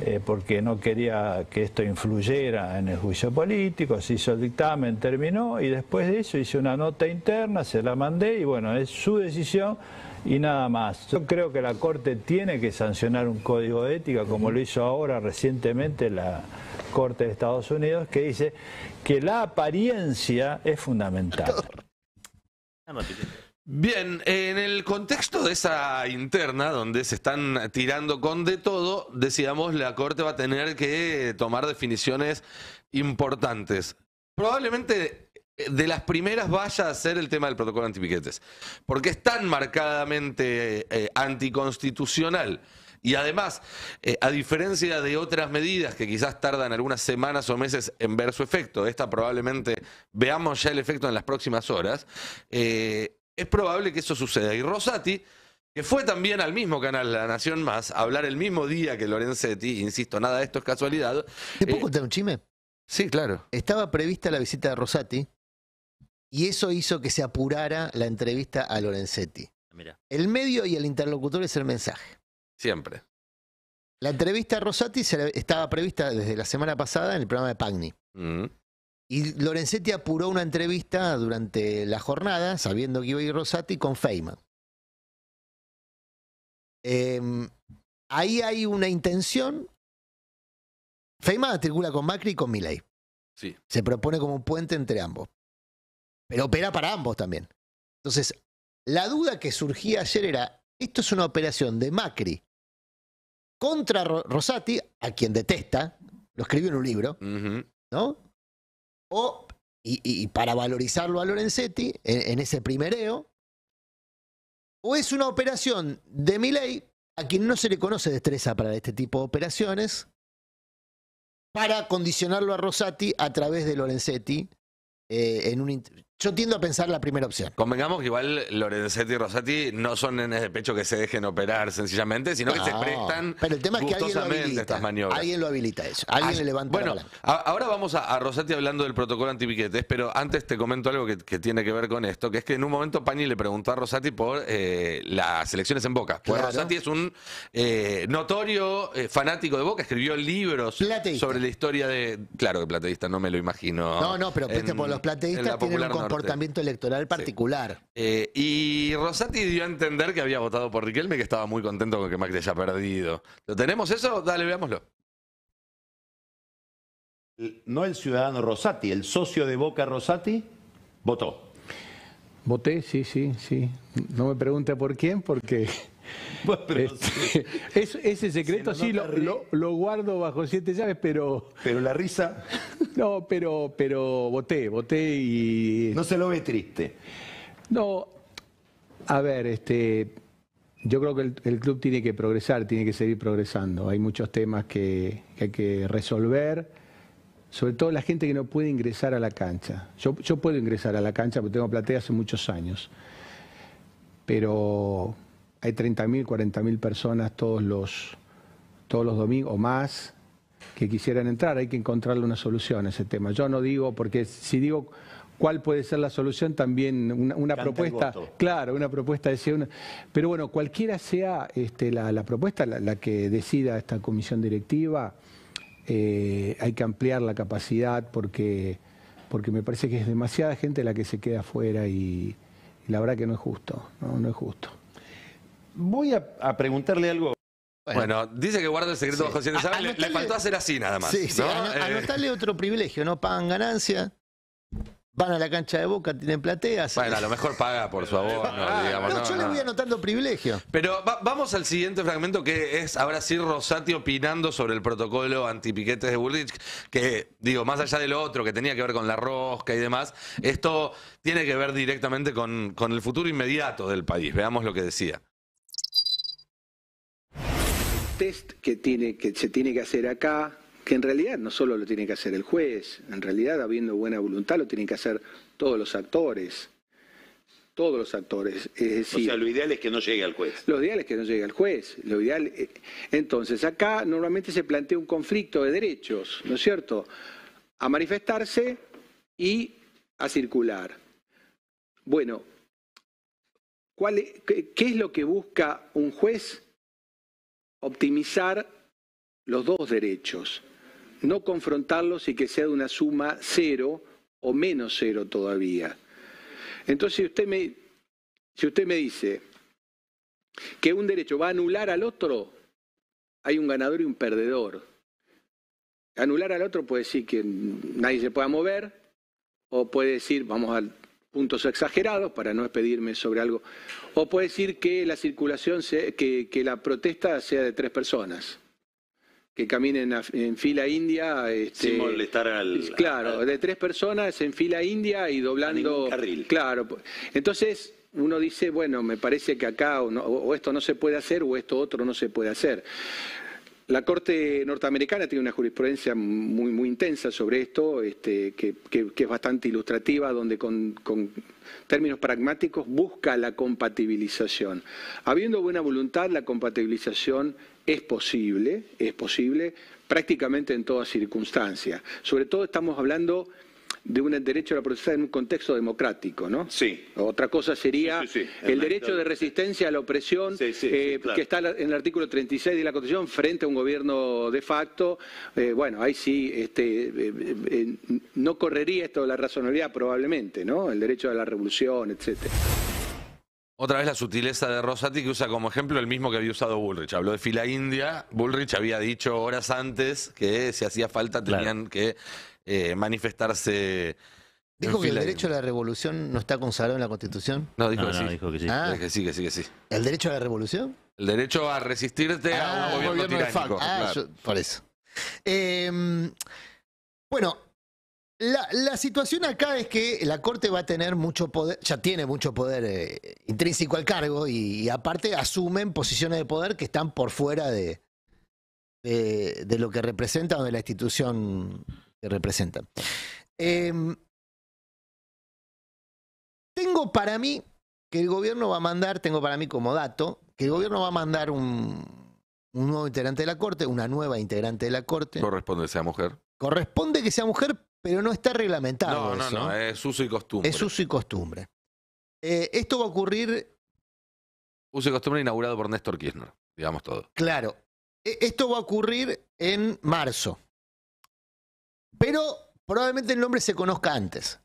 eh, porque no quería que esto influyera en el juicio político, se hizo el dictamen, terminó y después de eso hice una nota interna, se la mandé y bueno, es su decisión y nada más. Yo creo que la Corte tiene que sancionar un código de ética, como lo hizo ahora recientemente la Corte de Estados Unidos, que dice que la apariencia es fundamental. Bien, en el contexto de esa interna, donde se están tirando con de todo, decíamos, la Corte va a tener que tomar definiciones importantes. Probablemente eh, de las primeras vaya a ser el tema del protocolo antipiquetes, porque es tan marcadamente eh, anticonstitucional. Y además, eh, a diferencia de otras medidas que quizás tardan algunas semanas o meses en ver su efecto, esta probablemente veamos ya el efecto en las próximas horas, es probable que eso suceda. Y Rosati, que fue también al mismo canal La Nación Más, a hablar el mismo día que Lorenzetti, insisto, nada de esto es casualidad. ¿Te puedo eh, contar un chisme? Sí, claro. Estaba prevista la visita de Rosati y eso hizo que se apurara la entrevista a Lorenzetti. Ah, el medio y el interlocutor es el mensaje. Siempre. La entrevista a Rosati se estaba prevista desde la semana pasada en el programa de Pagni. Mm. Y Lorenzetti apuró una entrevista durante la jornada, sabiendo que iba a ir Rosati, con Feynman. Em, ahí hay una intención. Feynman articula con Macri y con Milley. Sí. Se propone como un puente entre ambos. Pero opera para ambos también. Entonces, la duda que surgía ayer era, esto es una operación de Macri contra Rosati, a quien detesta, lo escribió en un libro, ¿no? O, y, para valorizarlo a Lorenzetti, en, ese primereo, o es una operación de Milei, a quien no se le conoce destreza para este tipo de operaciones, para condicionarlo a Rosati a través de Lorenzetti, eh, en un, yo tiendo a pensar la primera opción. Convengamos que igual Lorenzetti y Rosati no son nenes de pecho que se dejen operar sencillamente, sino que se prestan pero el tema es que alguien lo habilita, estas maniobras. Alguien lo habilita eso, alguien le levanta Bueno, la ahora vamos a, Rosati hablando del protocolo antipiquetes, pero antes te comento algo que, tiene que ver con esto, que es que en un momento Pañi le preguntó a Rosati por eh, las elecciones en Boca. Pues Rosati es un eh, notorio eh, fanático de Boca, escribió libros sobre la historia de... Claro que plateísta, no me lo imagino. No, no, pero por los plateístas tienen un comportamiento electoral particular. Eh, y Rosati dio a entender que había votado por Riquelme que estaba muy contento con que Macri haya perdido. ¿Lo tenemos eso? Dale, veámoslo. No el ciudadano Rosati, el socio de Boca Rosati votó. Voté, sí, sí, sí. No me pregunte por quién, porque Este, es, ese secreto sí lo, lo, guardo bajo siete llaves, pero. Pero la risa. No, pero, pero voté, voté y. No se lo ve triste. No. A ver, este. Yo creo que el, club tiene que progresar, tiene que seguir progresando. Hay muchos temas que, hay que resolver sobre todo la gente que no puede ingresar a la cancha. Yo, yo, puedo ingresar a la cancha porque tengo platea hace muchos años, pero hay 30.000, 40.000 personas todos los, todos los domingos o más que quisieran entrar. Hay que encontrarle una solución a ese tema. Yo no digo, porque si digo cuál puede ser la solución, también una, una propuesta, claro, una propuesta decía una, pero bueno, cualquiera sea este, la, propuesta, la, que decida esta comisión directiva, eh, hay que ampliar la capacidad porque, porque me parece que es demasiada gente la que se queda afuera y, la verdad que no es justo, no es justo. Voy a, preguntarle algo. Bueno, dice que guarda el secreto bajo Le, faltó hacer así nada más. Sí, sí. Eh. anotarle otro privilegio, no pagan ganancia. Van a la cancha de Boca, tienen plateas. Bueno, a lo mejor paga por su ah, abono, No, yo le voy anotando privilegio. Pero vamos al siguiente fragmento que es ahora sí Rosati opinando sobre el protocolo antipiquetes de Bullrich, que digo, más allá de lo otro que tenía que ver con la rosca y demás, esto tiene que ver directamente con, con el futuro inmediato del país. Veamos lo que decía test que, tiene, que se tiene que hacer acá, que en realidad no solo lo tiene que hacer el juez, en realidad habiendo buena voluntad lo tienen que hacer todos los actores. Todos los actores. Es o sea, lo ideal es que no llegue al juez. Lo ideal es que no llegue al juez. Lo ideal, eh, entonces, acá normalmente se plantea un conflicto de derechos, ¿no es cierto? A manifestarse y a circular. Bueno, ¿qué es lo que busca un juez? optimizar los dos derechos, no confrontarlos y que sea de una suma cero o menos cero todavía. Entonces, usted me, si usted me dice que un derecho va a anular al otro, hay un ganador y un perdedor. Anular al otro puede decir que nadie se pueda mover, o puede decir, vamos al puntos exagerados para no expedirme sobre algo. O puede decir que la circulación, que, la protesta sea de tres personas que caminen en fila india. Este, Sin molestar al. Claro, de tres personas en fila india y doblando. Carril. Claro. Pues, entonces, uno dice, bueno, me parece que acá o, esto no se puede hacer o esto otro no se puede hacer. La Corte norteamericana tiene una jurisprudencia muy, intensa sobre esto, este, que, es bastante ilustrativa, donde con, con, términos pragmáticos busca la compatibilización. Habiendo buena voluntad, la compatibilización es posible, es posible prácticamente en todas circunstancias. Sobre todo estamos hablando de un derecho a la protesta en un contexto democrático, ¿no? Sí. Otra cosa sería el, derecho de resistencia a la opresión eh, que está en el artículo 36 de la Constitución frente a un gobierno de facto. Eh, bueno, ahí sí este, eh, no correría esto de la razonabilidad probablemente, ¿no? El derecho a la revolución, etcétera. Otra vez la sutileza de Rosati que usa como ejemplo el mismo que había usado Bullrich. Habló de fila india. Bullrich había dicho horas antes que si hacía falta tenían que eh, manifestarse. ¿Dijo que el derecho a la revolución no está consagrado en la Constitución? No, dijo, que, sí. Ah. dijo que sí. Que sí, que sí, ¿El derecho a la revolución? El derecho a resistirte a ah, un gobierno, tiránico. Ah, por eso. Em, bueno, la, situación acá es que la Corte va a tener mucho poder, ya tiene mucho poder eh, intrínseco al cargo y, aparte asumen posiciones de poder que están por fuera de, de, de lo que representa o de la institución que representan. Em, tengo para mí que el gobierno va a mandar, tengo para mí como dato, que el gobierno va a mandar un, nuevo integrante de la Corte, una nueva integrante de la Corte. Corresponde que sea mujer. Corresponde que sea mujer, pero no está reglamentado. No, no, no, es uso y costumbre. Es uso y costumbre. Eh, esto va a ocurrir. Uso y costumbre inaugurado por Néstor Kirchner, digamos todo. Claro. E, esto va a ocurrir en marzo. Pero probablemente el nombre se conozca antes.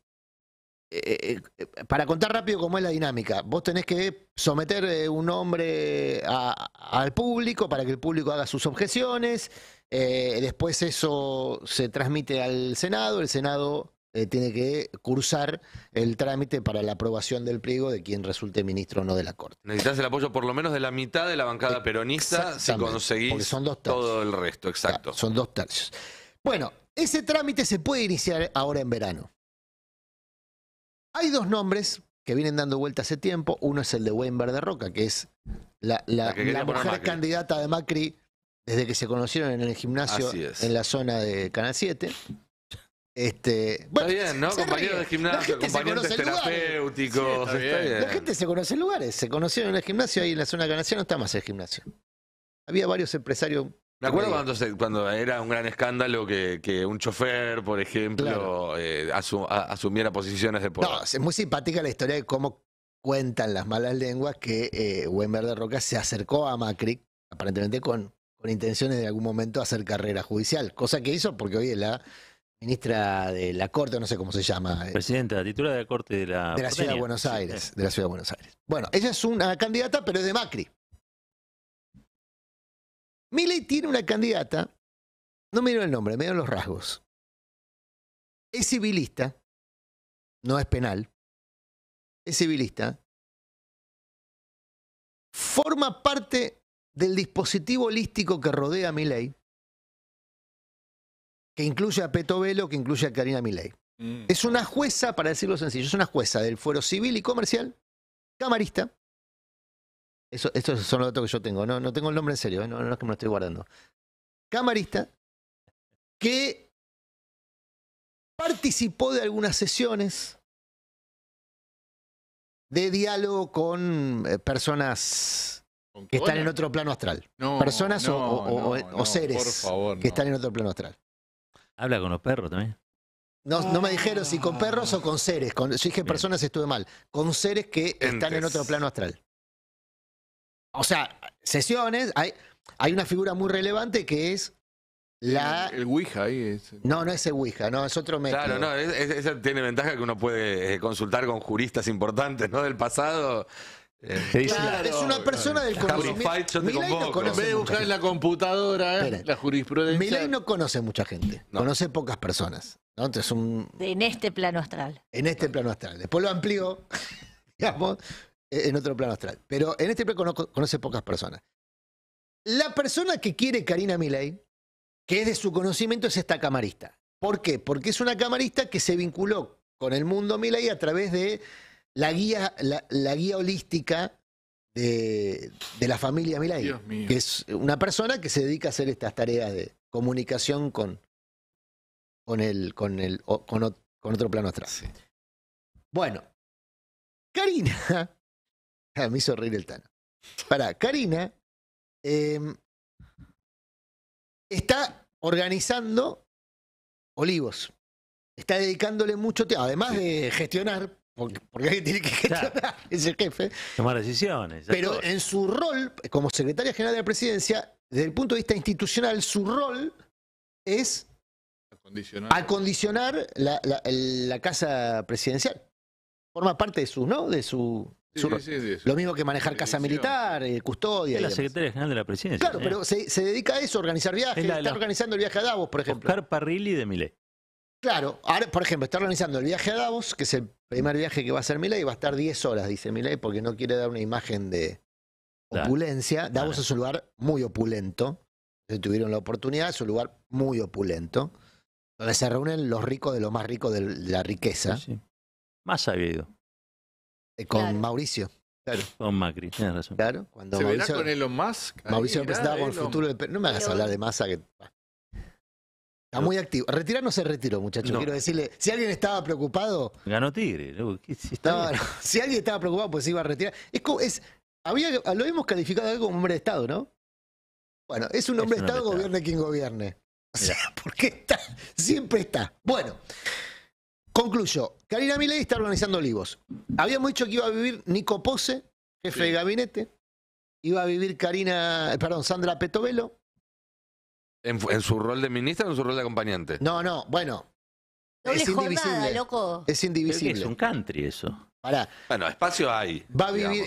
Eh, eh, eh, para contar rápido cómo es la dinámica, vos tenés que someter un nombre al público para que el público haga sus objeciones, después eso se transmite al Senado, el Senado tiene que cursar el trámite para la aprobación del pliego de quien resulte ministro o no de la Corte. Necesitas el apoyo por lo menos de la mitad de la bancada peronista si conseguís son dos todo el resto, exacto. son dos tercios. Bueno, ese trámite se puede iniciar ahora en verano. Hay dos nombres que vienen dando vuelta hace tiempo. Uno es el de Wayne de Roca, que es la, la, mujer candidata de Macri desde que se conocieron en el gimnasio en la zona de Canal 7. Este, está bien, ¿no? Compañeros de gimnasio, compañeros terapéuticos. La gente se conoce en lugares. Se conocieron en el gimnasio y en la zona de Canal 7, no está más el gimnasio. Había varios empresarios me acuerdo cuando, cuando era un gran escándalo que, un chofer, por ejemplo, eh, asumiera posiciones de poder. No, es muy simpática la historia de cómo cuentan las malas lenguas que eh, de Roca se acercó a Macri, aparentemente con, con intenciones de algún momento hacer carrera judicial, cosa que hizo porque hoy es la ministra de la Corte, no sé cómo se llama, eh. Presidenta, titular de la Corte de la... de Ciudad de Buenos Aires, de la Ciudad de Buenos Aires. Bueno, ella es una candidata, pero es de Macri. Miley tiene una candidata, no me dieron el nombre, me dieron los rasgos. Es civilista, no es penal, es civilista, forma parte del dispositivo holístico que rodea a Milei, que incluye a Peto Velo, que incluye a Karina Milei. Mm. Es una jueza, para decirlo sencillo, es una jueza del fuero civil y comercial, camarista, eso, estos son los datos que yo tengo. No, tengo el nombre en serio, ¿eh? no, es que me lo estoy guardando. Camarista que participó de algunas sesiones de diálogo con eh, personas que están en otro plano astral. personas o, seres que están en otro plano astral. Habla con los perros también. No, me dijeron si con perros o con seres. Con, yo dije personas estuve mal. Con seres que están en otro plano astral o sea, sesiones, hay, hay una figura muy relevante que es la... El, Ouija ahí es... No, no es el Ouija, no, es otro método. Claro, no, esa tiene ventaja que uno puede eh, consultar con juristas importantes, ¿no? Del pasado. es una persona del conocimiento. en vez de buscar en la computadora eh, la jurisprudencia. Milay no conoce mucha gente, conoce pocas personas. Entonces un... En este plano astral. En este plano astral. Después lo amplió, digamos, eh, en otro plano astral. Pero en este plano conoce pocas personas. La persona que quiere Karina Milay, que es de su conocimiento, es esta camarista. ¿Por qué? Porque es una camarista que se vinculó con el mundo Milay a través de la guía, la, guía holística de, la familia Milay, que es una persona que se dedica a hacer estas tareas de comunicación con, con, el, con, el, con, otro plano astral. Bueno, Karina me hizo reír el Tano. para Karina em, está organizando olivos. Está dedicándole mucho tiempo, además de gestionar, porque, alguien tiene que gestionar, es el jefe. Tomar decisiones. Pero en su rol, como secretaria general de la presidencia, desde el punto de vista institucional, su rol es acondicionar, la, la, casa presidencial. Forma parte de su, ¿no? De su lo mismo que manejar casa militar, eh, custodia. Es la secretaria General de la Presidencia. Claro, pero se, dedica a eso, organizar viajes. está organizando el viaje a Davos, por ejemplo. Oscar Parrilli de Milé Claro, ahora, por ejemplo, está organizando el viaje a Davos, que es el primer viaje que va a hacer Milé y va a estar 10 horas, dice Milé porque no quiere dar una imagen de opulencia. Davos es un lugar muy opulento. Si tuvieron la oportunidad, es un lugar muy opulento, donde se reúnen los ricos de lo más rico de la riqueza. Más sabido. Eh, con Mauricio. Claro. Con Macri, tienes razón. Claro, cuando ¿Se Mauricio, verá con Elon Musk? Mauricio presentaba con el futuro de, No me hagas hablar de masa que. Está muy activo. Retirar no se retiró, muchachos. Quiero decirle, si alguien estaba preocupado. Ganó Tigre. si, estaba, si alguien estaba preocupado, pues se iba a retirar. Es, como, había, lo hemos calificado algo como hombre de Estado, ¿no? Bueno, es un hombre de Estado, gobierne quien gobierne. O sea, porque está, siempre está. Bueno. Concluyo. Karina Milei está organizando olivos. Habíamos dicho que iba a vivir Nico Pose, jefe de gabinete. Iba a vivir Karina, eh, perdón, Sandra Petovelo. ¿En, su rol de ministra o en su rol de acompañante? No, no, bueno. No es indivisible. loco. Es indivisible. Es un country eso. Bueno, espacio hay. Va a vivir,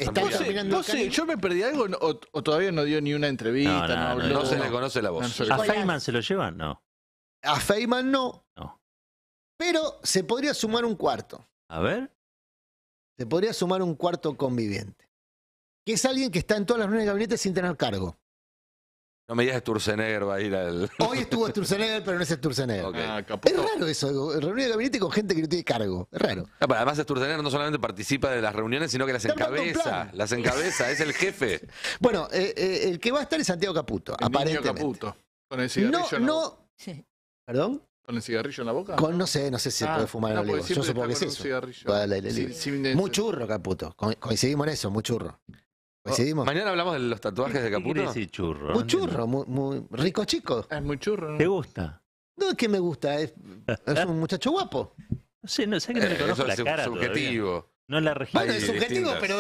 No yo me perdí algo o, todavía no dio ni una entrevista. No, se le conoce la voz. ¿A Feynman se lo llevan? No. A Feynman no. No. Pero se podría sumar un cuarto. A ver. Se podría sumar un cuarto conviviente. Que es alguien que está en todas las reuniones de gabinete sin tener cargo. No me digas Sturzenegger va a ir al. Hoy estuvo Sturzenegger, pero no es Sturzenegger. Ah, es raro eso, reunión de gabinete con gente que no tiene cargo. Es raro. además, Sturzenegger no solamente participa de las reuniones, sino que las encabeza. Las encabeza, es el jefe. Bueno, eh, eh, el que va a estar es Santiago Caputo, el aparentemente. Caputo. Con no. no. ¿Perdón? ¿Con el cigarrillo en la boca? Con, no sé, no sé si se ah, puede fumar no, en el Yo supongo que es eso. sí, muy churro, Caputo. coincidimos en eso, muy churro. ¿Coincidimos? Oh, mañana hablamos de los tatuajes de Caputo. Sí, decir churro? Muy churro, muy, rico chico. Es muy churro. ¿no? ¿Te gusta? No, es que me gusta. Es, un muchacho guapo. No sé, no sé que me eh, conozco la cara subjetivo. No la región. Bueno, es subjetivo, pero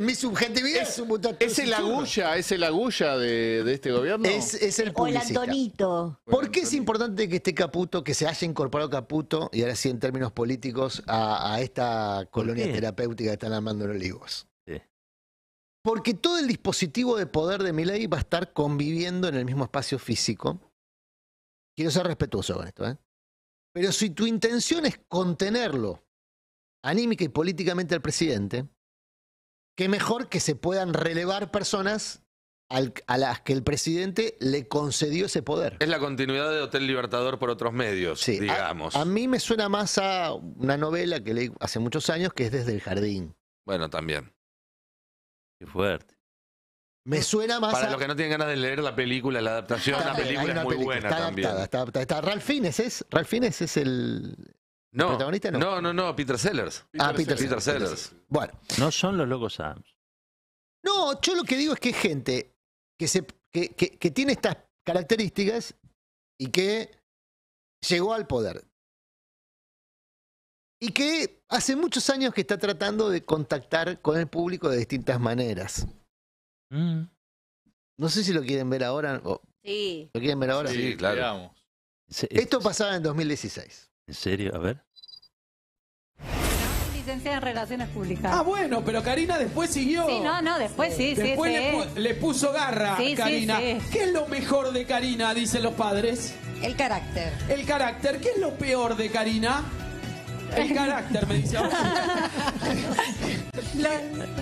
mi subjetividad es, un ¿Es el agulla, es de, este gobierno? Es, el publicista. Antonito. ¿Por qué es importante que esté Caputo, que se haya incorporado Caputo, y ahora sí en términos políticos, a, esta colonia terapéutica que están armando en Olivos? Porque todo el dispositivo de poder de Milei va a estar conviviendo en el mismo espacio físico. Quiero ser respetuoso con esto, ¿eh? Pero si tu intención es contenerlo anímica y políticamente al presidente, qué mejor que se puedan relevar personas a las que el presidente le concedió ese poder. Es la continuidad de Hotel Libertador por otros medios, digamos. A, mí me suena más a una novela que leí hace muchos años que es Desde el Jardín. Bueno, también. Qué fuerte. Me suena más Para los que no tienen ganas de leer la película, la adaptación, la película es muy buena también. está adaptada. es, Ralph es el, no, no. No, Peter Sellers. ah, Peter, Peter Sellers. Bueno. No son los locos Adams. No, yo lo que digo es que es gente que, se, que, tiene estas características y que llegó al poder. Y que hace muchos años que está tratando de contactar con el público de distintas maneras. Mm. No sé si lo quieren ver ahora. O, sí. ¿Lo quieren ver ahora? Sí, claro. Esto pasaba en 2016. ¿En serio? A ver. Licencia en Relaciones Públicas. Ah, bueno, pero Karina después siguió. Sí, no, no, después sí, sí. Después sí, le, puso garra Karina. ¿Qué es lo mejor de Karina, dicen los padres? El carácter. El carácter. ¿Qué es lo peor de Karina? El carácter, me dice.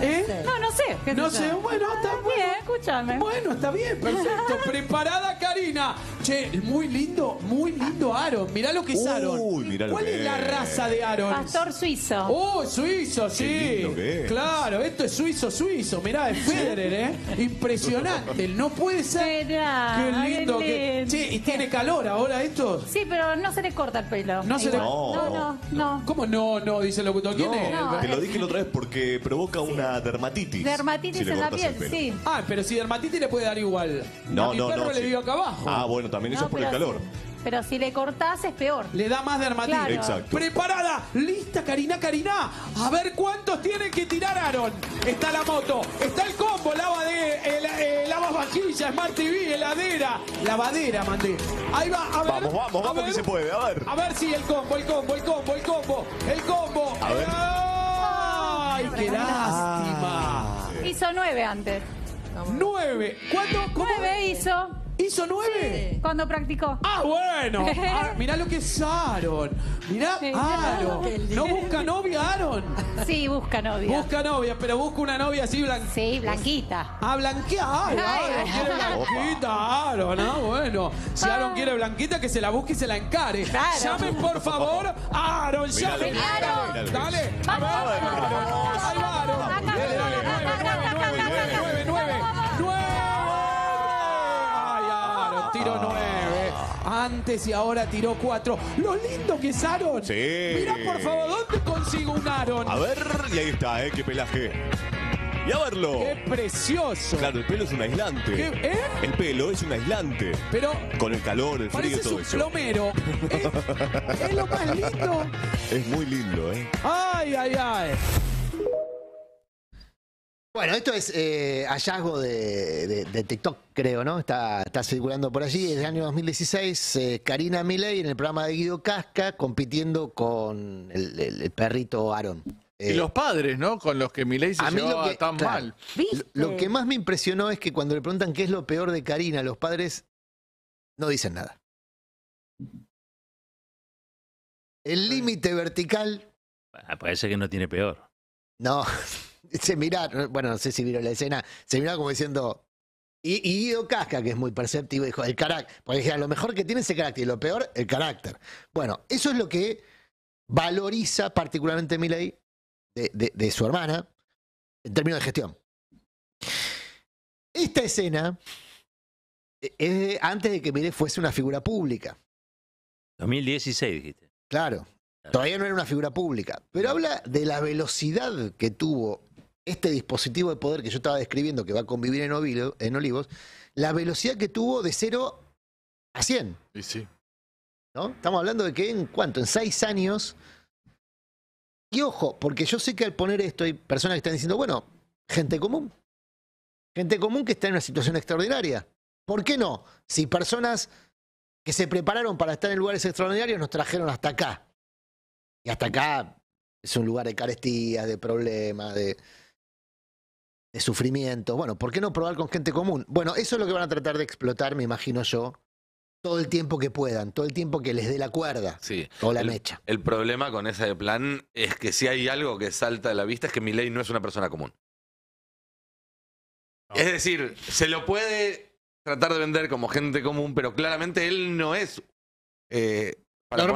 ¿Eh? No, no sé. no sé, bueno, está bien. Escúchame. Bueno, está bien, perfecto. Preparada, Karina. Che, muy lindo, muy lindo Aaron. Mirá lo que es Aaron. Uy, mirá ¿Cuál es la raza de Aaron? Pastor suizo. Oh, suizo, sí. Claro, esto es suizo, suizo. Mirá, es Federer, ¿eh? Impresionante. No puede ser. Qué lindo. Que... Che, y tiene calor ahora esto. Sí, pero no se le corta el pelo. No se le- No. No, no, no. ¿Cómo no, no? Dice el locutor. ¿Quién es? te lo dije la otra vez porque provoca una dermatitis. Dermatitis en la piel, sí. Ah, pero si dermatitis le puede dar igual. No, mi no, perro le sí. acá abajo. Ah, bueno, también eso es por el pero calor. pero si le cortás es peor. Le da más dermatitis. Claro. Exacto. Preparada, lista Karina, Karina. A ver cuántos tienen que tirar Aaron. Está la moto, está el combo, lava de, el, Smart TV, heladera, lavadera, mandé. Ahí va, a ver. Vamos, vamos, vamos que se puede, a ver. A ver si el combo, el combo, el combo, el combo, el combo. A ver. Ay, qué lástima. Hizo nueve antes. Nueve. ¿Cuánto? ¿Cómo? Nueve hizo. ¿Hizo nueve? Cuando practicó. Ah, bueno. Ah, mirá lo que es Aaron. Mirá Aaron. No busca novia, Aaron. Sí, busca novia. Busca novia, pero busca una novia así blanca. Sí, blanquita. Ah, blanquea. Aaron quiere blanquita, Aaron. Ah, bueno. Si ah. Aaron quiere blanquita, que se la busque y se la encare. Llamen, por favor, Aaron. Llamen. Dale. Vamos. Aaron. Dale, antes y ahora tiró cuatro. Lo lindo que es Aaron. Sí. Mira por favor, ¿dónde consigo un Aaron? A ver, y ahí está, ¿eh? Qué pelaje. Y a verlo. Qué precioso. Claro, el pelo es un aislante. ¿Eh? El pelo es un aislante. Pero. Con el calor, el frío, todo un eso. Plomero. es lo más lindo. Es muy lindo, ¿eh? Ay, ay, ay. Bueno, esto es eh, hallazgo de, TikTok, creo, ¿no? Está, circulando por allí. Desde el año 2016, eh, Karina Milei en el programa de Guido Casca compitiendo con el, perrito Aaron. y los padres, ¿no? Con los que Milei se a tan mal. Lo que más me impresionó es que cuando le preguntan qué es lo peor de Karina, los padres no dicen nada. El límite vertical. Ah, parece que no tiene peor. No se mira, bueno, no sé si vieron la escena, se mira como diciendo. Y, y Guido Casca, que es muy perceptivo, dijo, el carácter. Porque dije, lo mejor que tiene ese carácter y lo peor, el carácter. Bueno, eso es lo que valoriza particularmente Miley de, de, su hermana en términos de gestión. Esta escena eh, es antes de que Milei fuese una figura pública. 2016, dijiste. claro. Todavía no era una figura pública. Pero habla de la velocidad que tuvo este dispositivo de poder que yo estaba describiendo, que va a convivir en, Olivos, la velocidad que tuvo de 0 a 100. Sí, sí. ¿No? Estamos hablando de que en cuánto, en seis años. Y ojo, porque yo sé que al poner esto hay personas que están diciendo, bueno, gente común. Gente común que está en una situación extraordinaria. ¿Por qué no? Si personas que se prepararon para estar en lugares extraordinarios nos trajeron hasta acá. Y hasta acá es un lugar de carestías de problemas, de, sufrimiento. Bueno, ¿por qué no probar con gente común? Bueno, eso es lo que van a tratar de explotar, me imagino yo, todo el tiempo que puedan, todo el tiempo que les dé la cuerda o la mecha. El problema con ese plan es que si hay algo que salta a la vista es que Milei no es una persona común. Es decir, se lo puede tratar de vender como gente común, pero claramente él no es. Eh, para, poner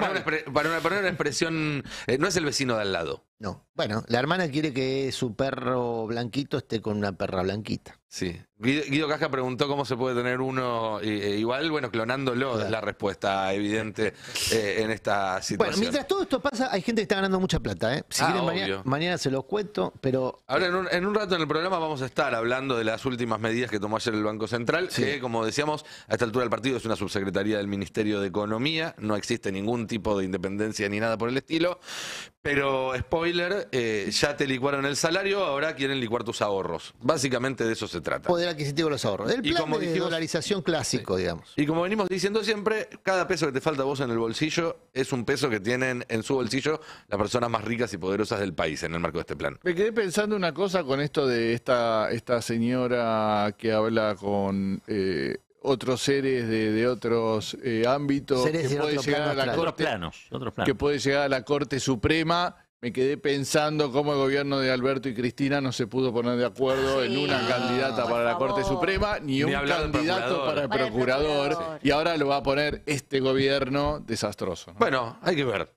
una, expresión, eh, no es el vecino de al lado. No. Bueno, la hermana quiere que su perro blanquito esté con una perra blanquita. Sí. Guido, Caja Casca preguntó cómo se puede tener uno eh, eh, igual. Bueno, clonándolo es la respuesta evidente eh, en esta situación. Bueno, mientras todo esto pasa, hay gente que está ganando mucha plata. ¿eh? Si ah, quieren, mañana, se los cuento, pero... Ahora, en un, rato en el programa vamos a estar hablando de las últimas medidas que tomó ayer el Banco Central, que, como decíamos, a esta altura el partido es una subsecretaría del Ministerio de Economía. No existe ningún tipo de independencia ni nada por el estilo. Pero, spoiler, eh, ya te licuaron el salario, ahora quieren licuar tus ahorros. Básicamente de eso se trata. Poder adquisitivo de los ahorros. El plan de dolarización clásico, digamos. Y como venimos diciendo siempre, cada peso que te falta vos en el bolsillo es un peso que tienen en su bolsillo las personas más ricas y poderosas del país en el marco de este plan. Me quedé pensando una cosa con esto de esta, señora que habla con eh, otros seres de, otros eh, ámbitos que puede llegar a la corte, otros otros que puede llegar a la corte suprema me quedé pensando cómo el gobierno de Alberto y Cristina no se pudo poner de acuerdo en una ah, candidata para la Corte Suprema ni, un candidato para el, procurador. Y ahora lo va a poner este gobierno desastroso. Bueno, hay que ver.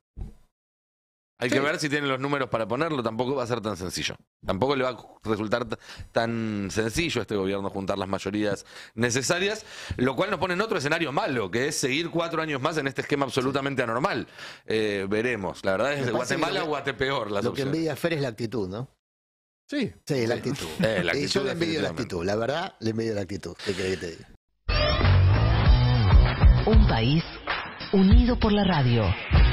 Hay que ver si tienen los números para ponerlo, tampoco va a ser tan sencillo. Tampoco le va a resultar tan sencillo a este gobierno juntar las mayorías necesarias, lo cual nos pone en otro escenario malo, que es seguir cuatro años más en este esquema absolutamente anormal. Eh, veremos, la verdad es Guatemala o Guatepeor. lo que envidia Fer es la actitud, ¿no? Sí. Sí, la actitud. Eh, la yo le envidio la actitud, la verdad, le envidio la actitud. que te Un país unido por la radio.